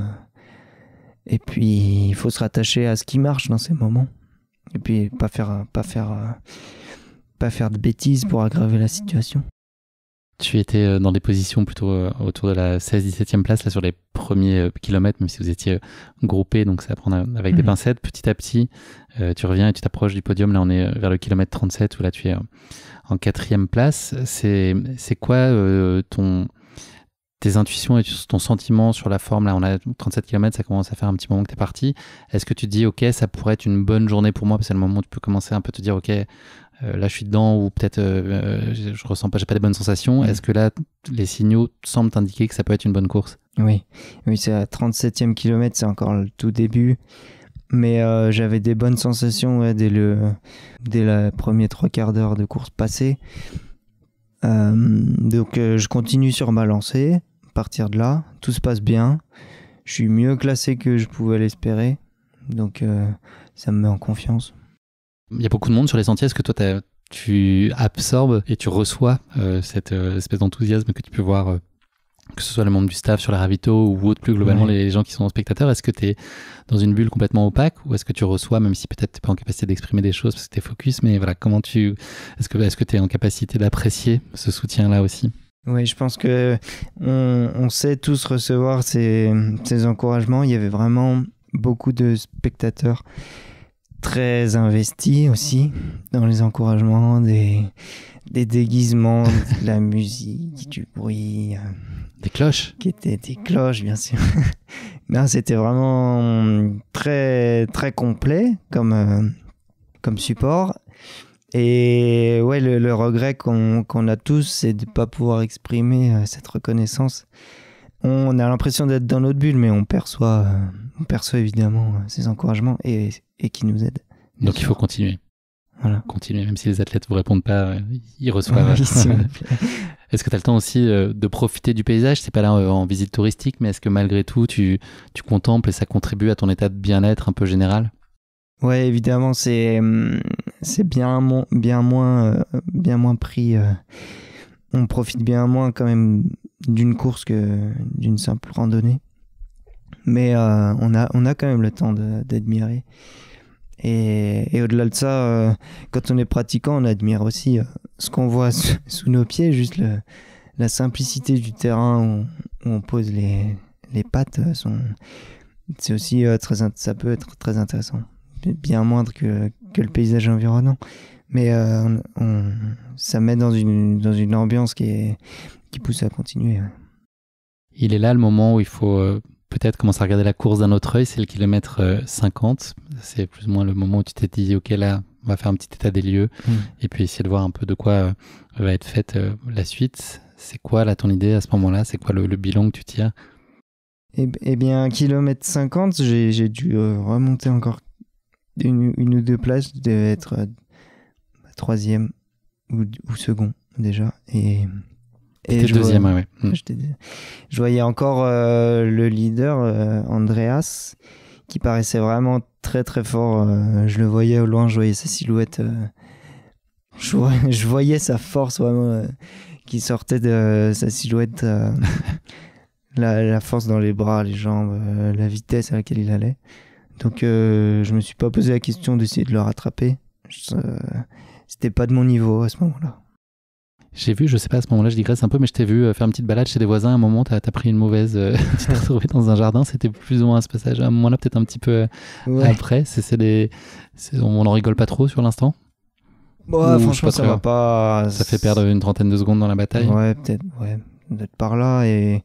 et puis, il faut se rattacher à ce qui marche dans ces moments. Et puis, pas faire, pas faire, pas faire de bêtises pour aggraver la situation. Tu étais euh, dans des positions plutôt euh, autour de la 16-17e place là, sur les premiers kilomètres, même si vous étiez groupé donc ça à prendre avec des mhm. pincettes. Petit à petit, tu reviens et tu t'approches du podium. Là, on est vers le kilomètre 37 où là, tu es en quatrième place. C'est quoi ton, tes intuitions et ton sentiment sur la forme, là on a 37 km, ça commence à faire un petit moment que tu es parti, est-ce que tu te dis ok ça pourrait être une bonne journée pour moi parce que c'est le moment où tu peux commencer un peu te dire ok euh, là je suis dedans ou peut-être euh, euh, je, ressens pas, j'ai pas des bonnes sensations, mm. est-ce que là les signaux semblent t'indiquer que ça peut être une bonne course Oui, oui c'est à 37e km, c'est encore le tout début. Mais j'avais des bonnes sensations dès le dès la premier trois quarts d'heure de course passée. donc je continue sur ma lancée partir de là, tout se passe bien. Je suis mieux classé que je pouvais l'espérer. Donc euh, ça me met en confiance. Il y a beaucoup de monde sur les sentiers. Est-ce que toi, tu absorbes et tu reçois euh, cette euh, espèce d'enthousiasme que tu peux voir, que ce soit le monde du staff sur la ravito ou autre, plus globalement les gens qui sont spectateurs Est-ce que tu es dans une bulle complètement opaque ou est-ce que tu reçois, même si peut-être tu n'es pas en capacité d'exprimer des choses parce que tu es focus, mais voilà, comment tu. Est-ce que tu es en capacité d'apprécier ce soutien-là aussi oui, je pense que on, on sait tous recevoir ces, ces, encouragements. Il y avait vraiment beaucoup de spectateurs très investis aussi dans les encouragements, des, des déguisements, de la musique, du bruit. Euh, des cloches Qui étaient des cloches, bien sûr. non, c'était vraiment très, très complet comme, euh, comme support. Et ouais, le, regret qu'on a tous, c'est de ne pas pouvoir exprimer euh, cette reconnaissance. On a l'impression d'être dans notre bulle, mais on perçoit, euh, on perçoit évidemment euh, ces encouragements et, qui nous aident. Donc il faut continuer. Voilà. Continuer, même si les athlètes vous répondent pas, ils reçoivent. est-ce que tu as le temps aussi de profiter du paysage C'est pas là en visite touristique, mais est-ce que malgré tout, tu, tu contemples et ça contribue à ton état de bien-être un peu général Ouais, évidemment, c'est euh, c'est bien bien moins euh, bien moins pris. Euh. on profite bien moins quand même d'une course que d'une simple randonnée. Mais on a on a quand même le temps d'admirer. Et, et au-delà de ça, quand on est pratiquant, on admire aussi ce qu'on voit sous, nos pieds, juste la simplicité du terrain où, où on pose les, les pattes. Sont, c'est aussi très, ça peut être très intéressant bien moindre que, que le paysage environnant. Mais euh, on, ça met dans une, dans une ambiance qui, est, qui pousse à continuer. Il est là le moment où il faut euh, peut-être commencer à regarder la course d'un autre œil, c'est le kilomètre 50. Euh, c'est plus ou moins le moment où tu t'es dit, ok là, on va faire un petit état des lieux hmm. et puis essayer de voir un peu de quoi va être faite la suite. C'est quoi là ton idée à ce moment-là C'est quoi le, bilan que tu tires eh, eh bien, kilomètre 50, j'ai dû remonter encore une, ou deux places, je être euh, troisième ou, ou, second déjà. Et, et mm. ah, je voyais, encore euh, le leader, euh, Andreas, qui paraissait vraiment très très fort. je le voyais au loin, je voyais sa silhouette. Je voyais, je, voyais sa force vraiment qui sortait de sa silhouette. la, la, force dans les bras, les jambes, la vitesse à laquelle il allait. Donc euh, je me suis pas posé la question d'essayer de le rattraper. C'était pas de mon niveau à ce moment-là. J'ai vu, je sais pas, à ce moment-là, je digresse un peu, mais je t'ai vu euh, faire une petite balade chez des voisins. À un moment, t'as as pris une mauvaise. Euh, tu t'es retrouvé dans un jardin. C'était plus ou moins ce passage. À un moment-là, peut-être un petit peu après. C'est des. On en rigole pas trop sur l'instant. Bah, ouais, franchement, ça va pas. Ça fait perdre une trentaine de secondes dans la bataille. Ouais, peut-être. Ouais, D'être par là et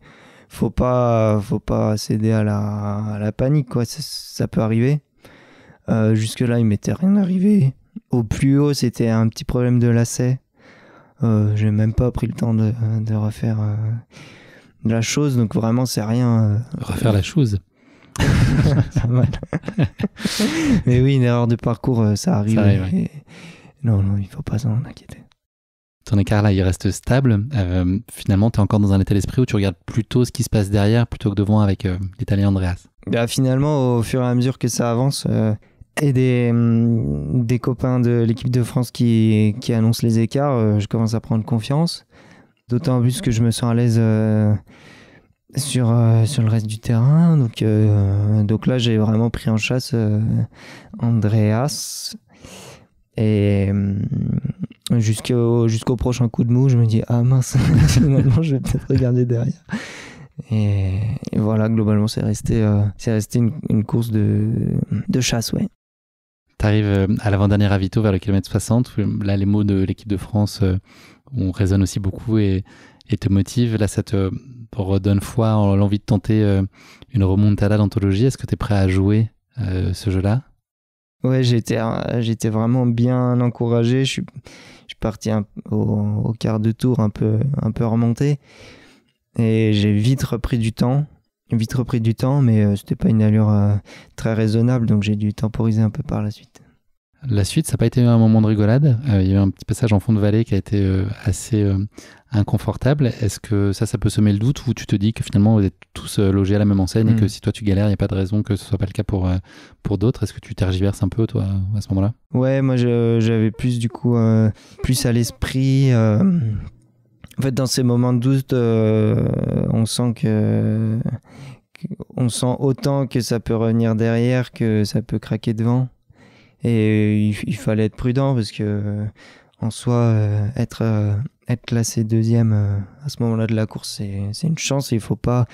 faut pas, faut pas céder à la, panique, quoi. Ça, peut arriver. Euh, jusque-là, il m'était rien arrivé. Au plus haut, c'était un petit problème de lacet. Euh, J'ai même pas pris le temps de, refaire euh, la chose, donc vraiment, c'est rien. Euh. refaire la chose Mais oui, une erreur de parcours, ça arrive. Non, non, il faut pas s'en inquiéter ton écart là, il reste stable. Euh, finalement, tu es encore dans un état d'esprit où tu regardes plutôt ce qui se passe derrière plutôt que devant avec euh, l'Italien Andreas. Bah, finalement, au fur et à mesure que ça avance, euh, et hum, des, copains de l'équipe de France qui, qui annoncent les écarts, je commence à prendre confiance. D'autant plus que je me sens à l'aise sur, sur le reste du terrain. Donc, donc là, j'ai vraiment pris en chasse Andreas. Et, hum, jusqu'au jusqu'au prochain coup de mou, je me dis ah mince, finalement je vais peut-être regarder derrière. Et, voilà, globalement, c'est resté, euh, c'est resté une, course de, de chasse, ouais. arrives euh, à l'avant-dernier ravito vers le kilomètre 60. Euh, là, les mots de l'équipe de France on résonne aussi beaucoup et, et, te motive. Là, ça te redonne foi l'envie de tenter euh, une remontada d'anthologie. Est-ce que tu es prêt à jouer ce jeu-là Ouais, j'étais euh, j'étais vraiment bien encouragé. Je suis, je parti au, quart de tour un peu un peu remonté et j'ai vite repris du temps, vite repris du temps, mais euh, c'était pas une allure euh, très raisonnable, donc j'ai dû temporiser un peu par la suite. La suite, ça n'a pas été un moment de rigolade. Euh, il y a eu un petit passage en fond de vallée qui a été euh, assez euh, inconfortable. Est-ce que ça, ça peut semer le doute ou tu te dis que finalement vous êtes tous logés à la même enseigne et que hmm. si toi tu galères, il n'y a pas de raison que ce soit pas le cas pour, pour d'autres Est-ce que tu tergiverses un peu toi à ce moment-là Ouais, moi j'avais plus du coup plus à l'esprit. En fait, dans ces moments de doute, on sent que on sent autant que ça peut revenir derrière que ça peut craquer devant. Et euh, il, fallait être prudent parce que euh, en soi, euh, être être classé deuxième à ce moment-là de la course, c'est une chance. il faut pas,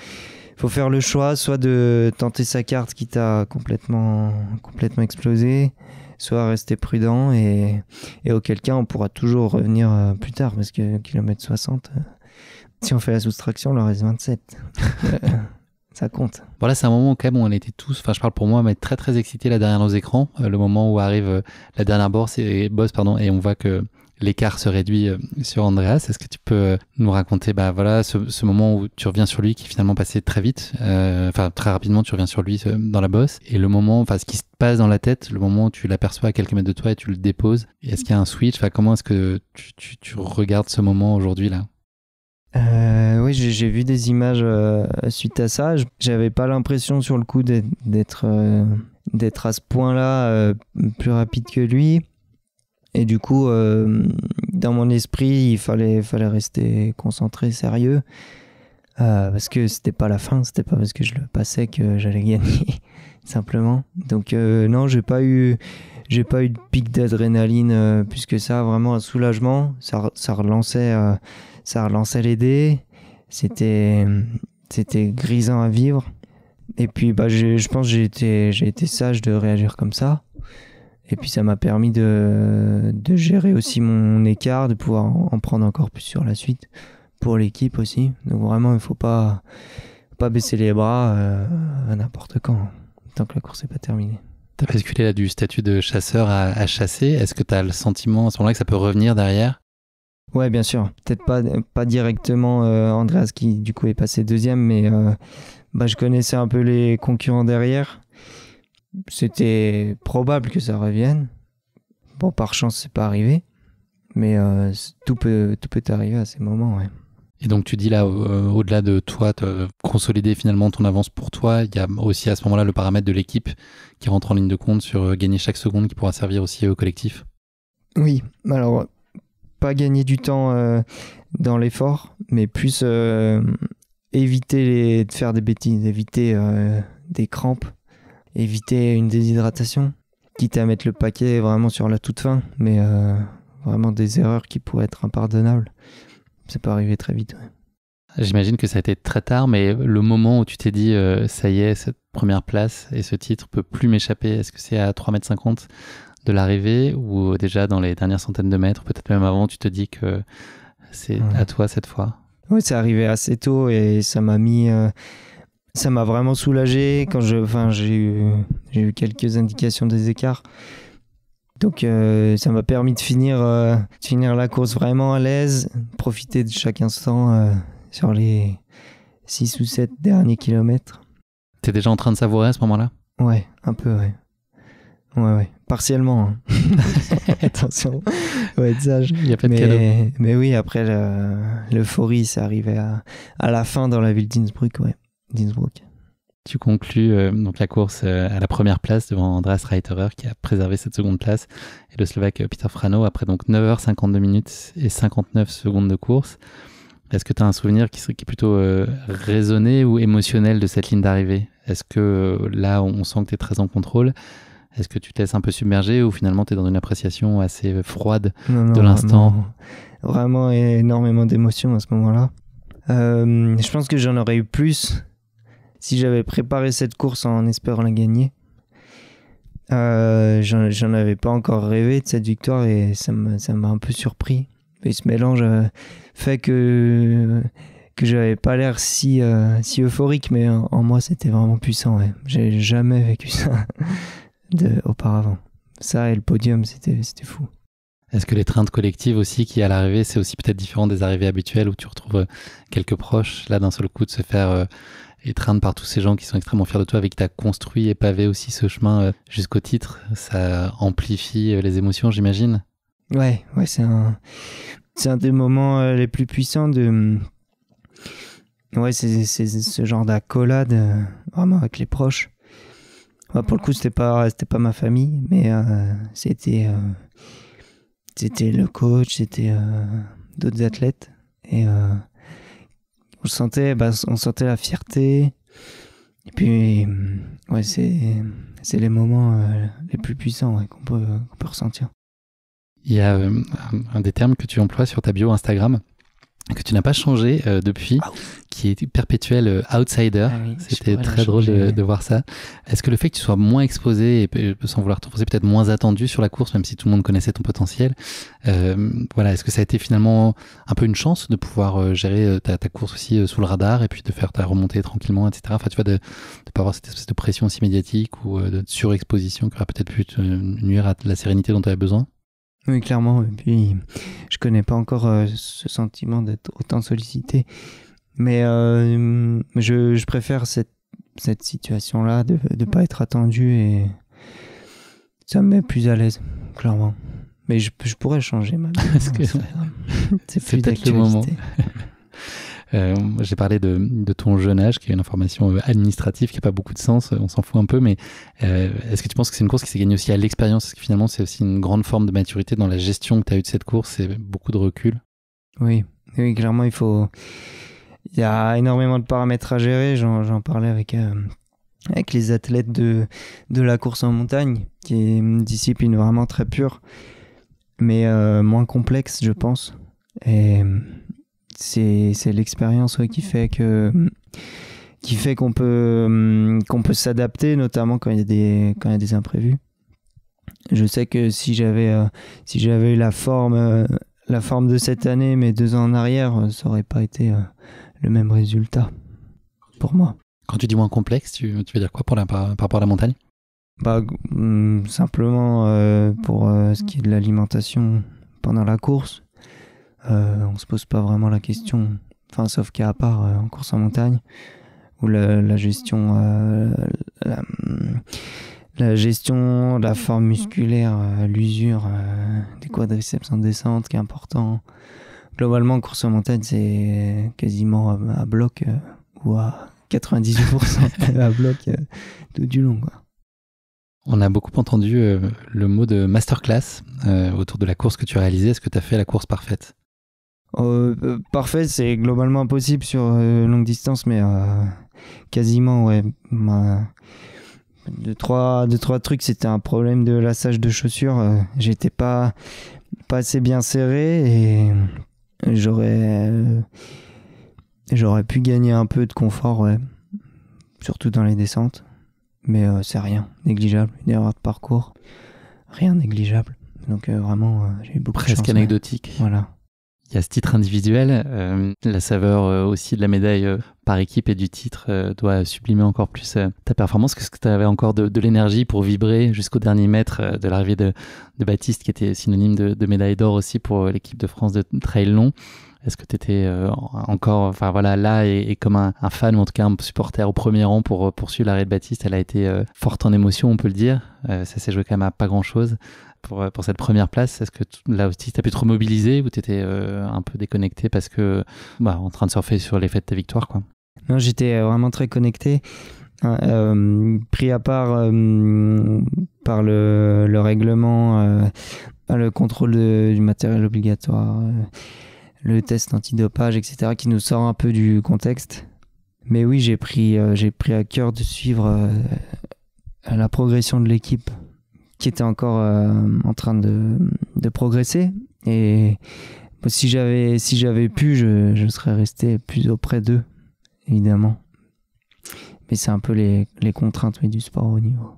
faut faire le choix, soit de tenter sa carte qui t'a complètement complètement explosé, soit rester prudent et, et auquel cas on pourra toujours revenir plus tard parce que kilomètre 60, si on fait la soustraction, on en reste 27. Ça compte. Voilà, c'est un moment où, on était tous, enfin, je parle pour moi, mais très, très excités là derrière nos écrans. Euh, le moment où arrive euh, la dernière boss et, boss, pardon, et on voit que l'écart se réduit euh, sur Andreas. Est-ce que tu peux nous raconter, bah voilà, ce, moment où tu reviens sur lui qui est finalement passé très vite, enfin, très rapidement, tu reviens sur lui dans la bosse et le moment, enfin, ce qui se passe dans la tête, le moment où tu l'aperçois à quelques mètres de toi et tu le déposes. Est-ce qu'il y a un switch? Enfin, comment est-ce que tu, tu regardes ce moment aujourd'hui là? Euh, oui, j'ai vu des images euh, suite à ça. J'avais pas l'impression sur le coup d'être euh, à ce point-là plus rapide que lui. Et du coup, dans mon esprit, il fallait fallait rester concentré, sérieux, parce que c'était pas la fin, c'était pas parce que je le passais que j'allais gagner simplement. Donc non, j'ai pas eu j'ai pas eu de pic d'adrénaline puisque ça, vraiment un soulagement. Ça, ça relançait ça relançait les dés, c'était c'était grisant à vivre. Et puis bah je pense j'ai été j'ai été sage de réagir comme ça. Et puis ça m'a permis de, de, gérer aussi mon écart, de pouvoir en prendre encore plus sur la suite pour l'équipe aussi. Donc vraiment il ne faut pas pas baisser les bras euh, à n'importe quand tant que la course n'est pas terminée. Tu as basculé là du statut de chasseur à, à chasser. Est-ce que tu as le sentiment à ce moment-là que ça peut revenir derrière Ouais, bien sûr. Peut-être pas, pas directement euh, Andreas qui du coup est passé deuxième, mais euh, bah, je connaissais un peu les concurrents derrière. C'était probable que ça revienne. Bon, par chance, c'est pas arrivé. Mais euh, tout, peut, tout peut arriver à ces moments, ouais. Et donc tu dis là, au-delà de toi, consolider finalement ton avance pour toi, il y a aussi à ce moment-là le paramètre de l'équipe qui rentre en ligne de compte sur gagner chaque seconde qui pourra servir aussi au collectif. Oui, alors pas gagner du temps euh, dans l'effort, mais plus euh, éviter de faire des bêtises, éviter euh, des crampes, éviter une déshydratation, quitter à mettre le paquet vraiment sur la toute fin, mais vraiment des erreurs qui pourraient être impardonnables. Ça pas arrivé très vite. J'imagine que ça a été très tard, mais le moment où tu t'es dit ça y est, cette première place et ce titre peut plus m'échapper, est-ce que c'est à 3,50 m de l'arrivée ou euh, déjà dans les dernières centaines de mètres, peut-être même avant, tu te dis que c'est à toi cette fois Oui, c'est arrivé assez tôt et ça m'a mis. Euh, ça m'a vraiment soulagé quand je, enfin, j'ai eu, j'ai eu quelques indications des écarts. Donc euh, ça m'a permis de finir, finir la course vraiment à l'aise, profiter de chaque instant sur les 6 ou 7 derniers kilomètres. T'es déjà en train de savourer à ce moment-là Ouais, un peu, ouais. Ouais, ouais partiellement. Hein. Attention, mais, Mais oui, après l'euphorie, c'est arrivé à, la fin dans la ville d'Innsbruck. Ouais. Tu conclus euh, donc la course euh, à la première place devant Andreas Reiterer qui a préservé cette seconde place et le Slovaque Peter Frano après donc 9h52 minutes et 59 secondes de course. Est-ce que tu as un souvenir qui, est plutôt euh, raisonné ou émotionnel de cette ligne d'arrivée Est-ce que là on sent que tu es très en contrôle est-ce que tu te laisses un peu submerger ou finalement tu es dans une appréciation assez froide de l'instant Vraiment énormément d'émotions à ce moment-là. Euh, je pense que j'en aurais eu plus si j'avais préparé cette course en espérant la gagner. Euh, j'en avais pas encore rêvé de cette victoire et ça m'a un peu surpris. Et ce mélange euh, fait que que n'avais pas l'air si, euh, si euphorique, mais en, moi c'était vraiment puissant. J'ai jamais vécu ça. auparavant. Ça et le podium, c'était fou. Est-ce que les collective collectives aussi, qui à l'arrivée, c'est aussi peut-être différent des arrivées habituelles où tu retrouves euh, quelques proches, là d'un seul coup de se faire euh, étreindre par tous ces gens qui sont extrêmement fiers de toi, avec qui tu as construit et pavé aussi ce chemin euh, jusqu'au titre, ça amplifie les émotions, j'imagine Ouais, ouais, c'est un, un des moments les plus puissants de. Ouais, c'est ce genre d'accolade, vraiment avec les proches. Bah, pour le coup, c'était pas, c'était pas ma famille, mais euh, c'était, euh, c'était le coach, c'était euh, d'autres athlètes. Et on sentait, bah, on sentait la fierté. Et puis, ouais, c'est, c'est les moments les plus puissants qu'on peut, peut ressentir. Il y a un des termes que tu emploies sur ta bio Instagram que tu n'as pas changé depuis, ah qui est perpétuel euh, outsider. Ah C'était très drôle de, voir ça. Est-ce que le fait que tu sois moins exposé, et sans vouloir te poser peut-être moins attendu sur la course, même si tout le monde connaissait ton potentiel, euh, voilà, est-ce que ça a été finalement un peu une chance de pouvoir euh, gérer ta, course aussi sous le radar et puis de faire ta remontée tranquillement, etc. Enfin, tu vois, de ne pas avoir cette espèce de pression aussi médiatique ou de surexposition qui aurait peut-être pu nuire à la sérénité dont tu avais besoin oui, clairement. Et puis, je connais pas encore ce sentiment d'être autant sollicité. Mais euh, je, préfère cette, cette situation-là de ne pas être attendu et ça me met plus à l'aise, clairement. Mais je, je pourrais changer ma hein, C'est peut-être le moment. Euh, j'ai parlé de, de, ton jeune âge, qui est une information euh, administrative qui n'a pas beaucoup de sens, on s'en fout un peu, mais est-ce que tu penses que c'est une course qui s'est gagnée aussi à l'expérience Est-ce que finalement c'est aussi une grande forme de maturité dans la gestion que tu as eue de cette course C'est beaucoup de recul Oui, oui clairement, il faut, il y a énormément de paramètres à gérer. J'en parlais avec, euh, avec les athlètes de, de la course en montagne, qui est une discipline vraiment très pure, mais euh, moins complexe, je pense. Et euh, c'est l'expérience qui fait que qui fait qu'on peut qu'on peut s'adapter notamment quand il y a des quand il y a des imprévus je sais que si j'avais si j'avais eu la forme la forme de cette année mais deux ans en arrière ça aurait pas été le même résultat pour moi. Quand tu dis moins complexe, tu, veux dire quoi par, rapport à la montagne bah, mm, simplement euh, pour euh, ce qui est de l'alimentation pendant la course, euh, on se pose pas vraiment la question. Enfin, sauf qu'à part en course en montagne, où la, gestion, la, mm, la, gestion, la forme musculaire, l'usure des quadriceps en descente qui est important. Globalement, course en montagne, c'est quasiment à, bloc euh, ou à 98% à bloc tout euh, du long. On a beaucoup entendu euh, le mot de masterclass autour de la course que tu as réalisée. Est-ce que tu as fait la course parfaite Parfait, c'est globalement impossible sur longue distance, mais quasiment, ouais. De trois, trois trucs, c'était un problème de lassage de chaussures. J'étais pas, pas assez bien serré et j'aurais euh, j'aurais pu gagner un peu de confort, ouais. surtout dans les descentes. Mais euh, c'est rien, négligeable. Une erreur de parcours, rien négligeable. Donc euh, vraiment, j'ai eu beaucoup Presque de chance, anecdotique. Voilà il y a ce titre individuel, euh, la saveur euh, aussi de la médaille euh, par équipe et du titre doit sublimer encore plus ta performance. Est-ce que tu avais encore de, l'énergie pour vibrer jusqu'au dernier mètre de l'arrivée de, Baptiste, qui était synonyme de, médaille d'or aussi pour l'équipe de France de trail long Est-ce que tu étais encore enfin, voilà, là et, comme un, un, fan ou en tout cas un supporter au premier rang pour suivre l'arrêt de Baptiste Elle a été forte en émotion, on peut le dire. ça s'est joué quand même à pas grand-chose. Euh, pour, cette première place Est-ce que là aussi, tu as pu te remobiliser ou tu étais euh, un peu déconnecté parce que bah, en train de surfer sur l'effet de ta victoire quoi Non, j'étais euh, vraiment très connecté. pris à part par le, règlement, le contrôle du matériel obligatoire, le test antidopage, etc., qui nous sort un peu du contexte. Mais oui, j'ai pris, j'ai pris à cœur de suivre la progression de l'équipe était encore euh, en train de, progresser. Et si j'avais si j'avais pu, je, je, serais resté plus auprès d'eux, évidemment. Mais c'est un peu les, les contraintes du sport au niveau.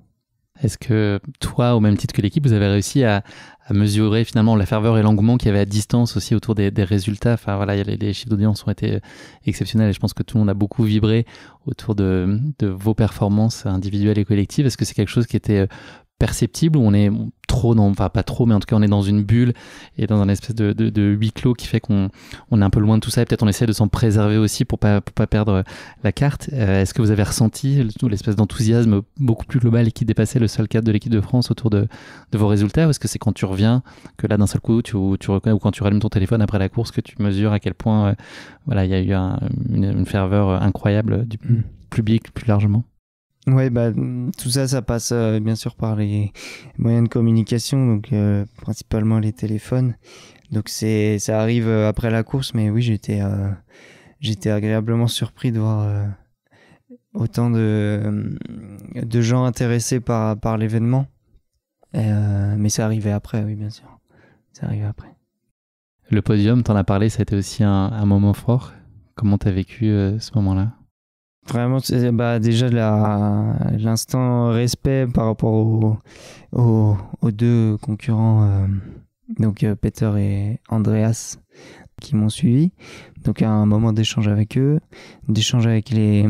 Est-ce que toi, au même titre que l'équipe, vous avez réussi à, mesurer finalement la ferveur et l'engouement qu'il y avait à distance aussi autour des, résultats Enfin voilà, les, les chiffres d'audience ont été euh, exceptionnels et je pense que tout le monde a beaucoup vibré autour de, de vos performances individuelles et collectives. Est-ce que c'est quelque chose qui était euh, perceptible où on est trop dans, enfin pas trop, mais en tout cas on est dans une bulle et dans un espèce de, huis clos qui fait qu'on on est un peu loin de tout ça et peut-être on essaie de s'en préserver aussi pour pas, pas perdre euh, la carte. Euh, est-ce que vous avez ressenti l'espèce d'enthousiasme beaucoup plus global et qui dépassait le seul cadre de l'équipe de France autour de, de vos résultats ou est-ce que c'est quand tu reviens que là d'un seul coup tu, tu reconnais ou quand tu rallumes ton téléphone après la course que tu mesures à quel point euh, voilà il y a eu une, ferveur incroyable du hmm. public plus largement oui, bah, tout ça, ça passe euh, bien sûr par les moyens de communication, donc euh, principalement les téléphones. Donc c'est, ça arrive euh, après la course, mais oui, j'étais, j'étais agréablement surpris de voir autant de, gens intéressés par, par l'événement. mais ça arrivait après, oui, bien sûr. Ça arrivait après. Le podium, t'en as parlé, ça a été aussi un, un moment fort. Comment t'as vécu ce moment-là Vraiment, bah déjà l'instant respect par rapport aux, deux concurrents, euh, donc euh, Peter et Andreas, qui m'ont suivi. Donc un moment d'échange avec eux, d'échange avec les,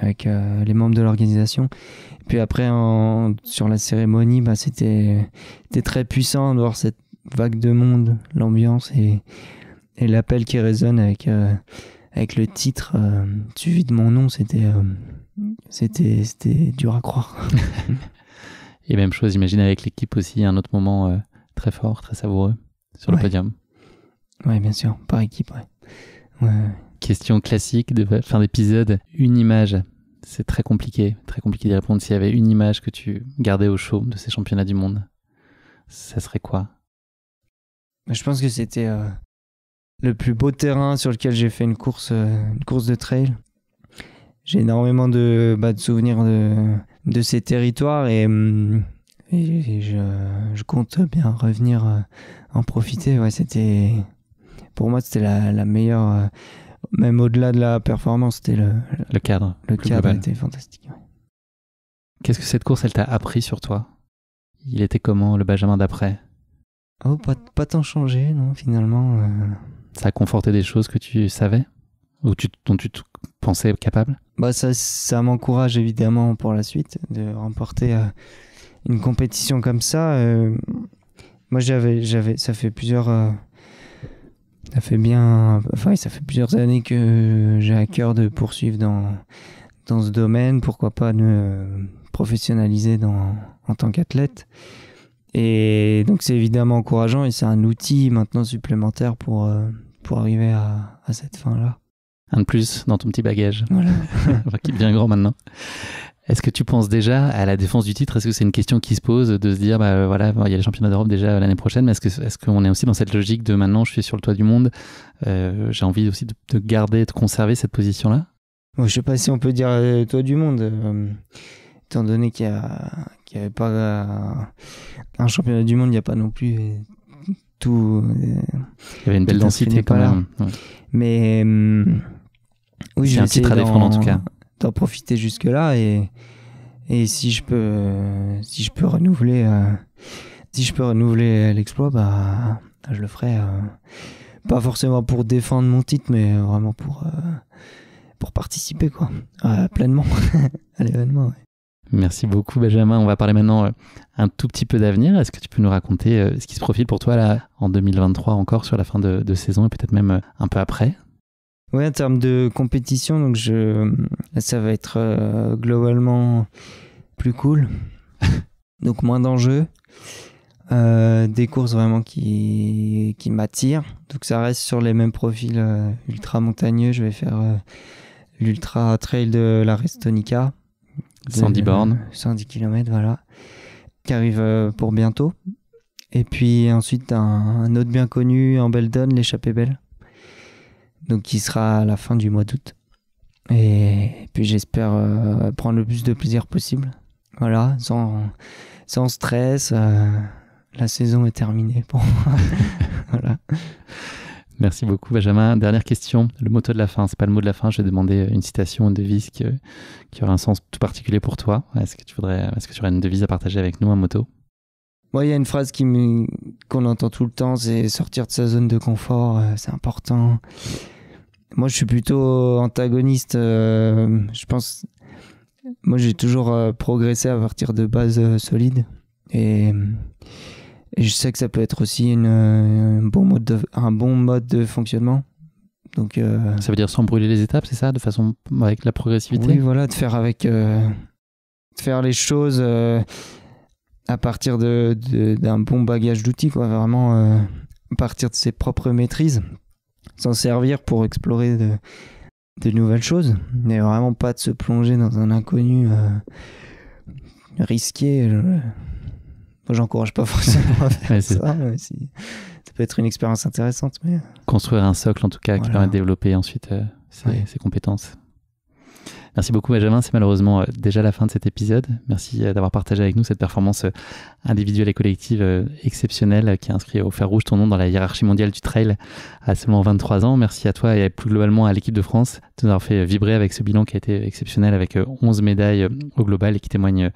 avec, euh, les membres de l'organisation. Puis après, sur la cérémonie, bah, c'était très puissant de voir cette vague de monde, l'ambiance et, l'appel qui résonne avec avec le titre euh, tu suivi de mon nom, c'était euh, c'était c'était dur à croire. Et même chose, imagine avec l'équipe aussi, un autre moment euh, très fort, très savoureux sur le podium. Oui, bien sûr, par équipe, ouais. Question classique de fin d'épisode, une image. C'est très compliqué, très compliqué d'y répondre. S'il y avait une image que tu gardais au chaud de ces championnats du monde, ça serait quoi bah, Je pense que c'était le plus beau terrain sur lequel j'ai fait une course, euh, une course de trail. J'ai énormément de, bah, souvenirs de, ces territoires et, mm, je, compte bien revenir euh, en profiter. Ouais, c'était, pour moi, c'était la, meilleure, euh, même au-delà de la performance, c'était le, le, cadre. Le cadre était fantastique. Qu'est-ce que cette course, elle t'a appris sur toi Il était comment le Benjamin d'après Oh, pas, tant changé, non, finalement ça a conforté des choses que tu savais ou tu, dont tu te pensais capable bah ça, ça m'encourage évidemment pour la suite de remporter euh, une compétition comme ça. Euh, moi j'avais, j'avais, ça fait plusieurs, euh, ça fait bien, enfin ça fait plusieurs années que j'ai à cœur de poursuivre dans dans ce domaine. Pourquoi pas me professionnaliser dans en tant qu'athlète. Et donc c'est évidemment encourageant et c'est un outil maintenant supplémentaire pour pour arriver à, cette fin-là. Un de plus dans ton petit bagage, voilà. qui devient grand maintenant. Est-ce que tu penses déjà à la défense du titre Est-ce que c'est une question qui se pose de se dire, bah voilà, il y a les championnats d'Europe déjà l'année prochaine, mais est-ce que est-ce qu'on est aussi dans cette logique de maintenant je suis sur le toit du monde, euh, j'ai envie aussi de, garder, de conserver cette position-là Je sais pas si on peut dire le euh, toit du monde, euh, étant donné qu'il n'y a avait pas un championnat du monde, il n'y a pas non plus tout. Il y avait une belle densité quand même. Mais euh, oui, j'ai un titre à défendre en tout cas. D'en profiter jusque là et et si je peux si je peux renouveler euh, si je peux renouveler l'exploit bah, bah je le ferai. Euh, pas forcément pour défendre mon titre, mais vraiment pour pour participer quoi pleinement à l'événement. Merci beaucoup Benjamin. On va parler maintenant euh, un tout petit peu d'avenir. Est-ce que tu peux nous raconter euh, ce qui se profile pour toi là en 2023 encore sur la fin de, saison et peut-être même euh, un peu après Oui, en termes de compétition, donc ça va être globalement plus cool, donc moins d'enjeux, des courses vraiment qui, m'attirent. Donc ça reste sur les mêmes profils ultra montagneux. Je vais faire l'ultra trail de la Restonica 110 bornes. 110 km, voilà. Qui arrive euh, pour bientôt. Et puis ensuite, un, autre bien connu en Beldon, l'échappée belle. Donc, qui sera à la fin du mois d'août. Et puis, j'espère euh, prendre le plus de plaisir possible. Voilà, sans, stress. Euh, la saison est terminée pour moi. voilà. Merci beaucoup, Benjamin. Dernière question. Le motto de la fin, c'est pas le mot de la fin. Je vais demander euh, une citation, une devise qui, aurait euh, aura un sens tout particulier pour toi. Est-ce que tu voudrais, euh, est-ce que tu aurais une devise à partager avec nous, un motto Moi, il y a une phrase qu'on entend tout le temps, c'est sortir de sa zone de confort. c'est important. Moi, je suis plutôt antagoniste. je pense. Moi, j'ai toujours progressé à partir de bases solides et je sais que ça peut être aussi une, euh, un, bon mode de, un bon mode de fonctionnement. Donc, euh, ça veut dire sans brûler les étapes, c'est ça De façon avec la progressivité Oui, voilà, de faire avec. Euh, de faire les choses à partir d'un de, d'un bon bagage d'outils, quoi. Vraiment, à partir de ses propres maîtrises, s'en servir pour explorer de, de, nouvelles choses. Mais vraiment pas de se plonger dans un inconnu risqué. Moi, j'encourage pas forcément à faire ça, ça peut être une expérience intéressante. Mais... Construire un socle, en tout cas, qui permet de développer ensuite euh, ses, compétences. Merci beaucoup, Benjamin. C'est malheureusement euh, déjà la fin de cet épisode. Merci euh, d'avoir partagé avec nous cette performance individuelle et collective exceptionnelle qui a inscrit au fer rouge ton nom dans la hiérarchie mondiale du trail à seulement 23 ans. Merci à toi et plus globalement à l'équipe de France de nous avoir fait vibrer avec ce bilan qui a été exceptionnel avec 11 médailles au global et qui témoigne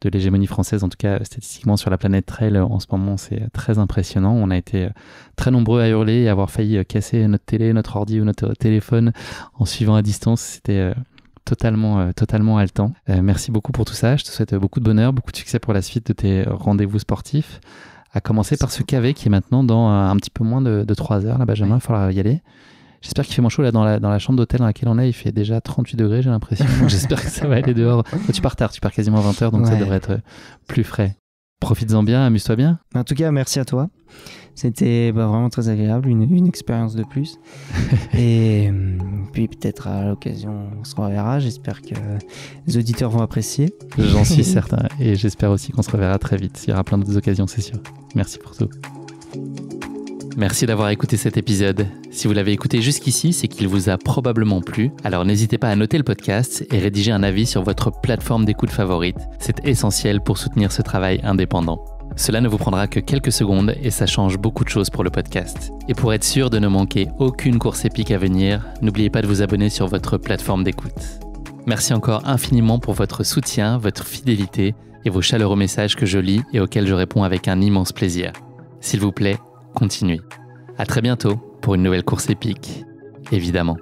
de l'hégémonie française, en tout cas statistiquement sur la planète trail euh, en ce moment, c'est euh, très impressionnant. On a été euh, très nombreux à hurler et avoir failli casser notre télé, notre ordi ou notre téléphone en suivant à distance. C'était totalement, totalement haletant. merci beaucoup pour tout ça. Je te souhaite beaucoup de bonheur, beaucoup de succès pour la suite de tes rendez-vous sportifs. À commencer par ce KV qui est maintenant dans un petit peu moins de, trois 3 heures, là, Benjamin. Il y aller. J'espère qu'il fait moins chaud là dans la, dans la chambre d'hôtel dans laquelle on est. Il fait déjà 38 degrés, j'ai l'impression. J'espère que ça va aller dehors. tu pars tard, tu pars quasiment à 20 h donc ça devrait être euh, plus frais. Profites-en bien, amuse-toi bien. En tout cas, merci à toi. C'était bah, vraiment très agréable, une, une expérience de plus. Et euh, puis peut-être à l'occasion, on se reverra. J'espère que les auditeurs vont apprécier. J'en suis certain. Et j'espère aussi qu'on se reverra très vite. Il y aura plein d'autres occasions, c'est sûr. Merci pour tout. Merci d'avoir écouté cet épisode. Si vous l'avez écouté jusqu'ici, c'est qu'il vous a probablement plu. Alors n'hésitez pas à noter le podcast et rédiger un avis sur votre plateforme d'écoute favorite. C'est essentiel pour soutenir ce travail indépendant. Cela ne vous prendra que quelques secondes et ça change beaucoup de choses pour le podcast. Et pour être sûr de ne manquer aucune course épique à venir, n'oubliez pas de vous abonner sur votre plateforme d'écoute. Merci encore infiniment pour votre soutien, votre fidélité et vos chaleureux messages que je lis et auxquels je réponds avec un immense plaisir. S'il vous plaît, continuer. À très bientôt pour une nouvelle course épique, évidemment.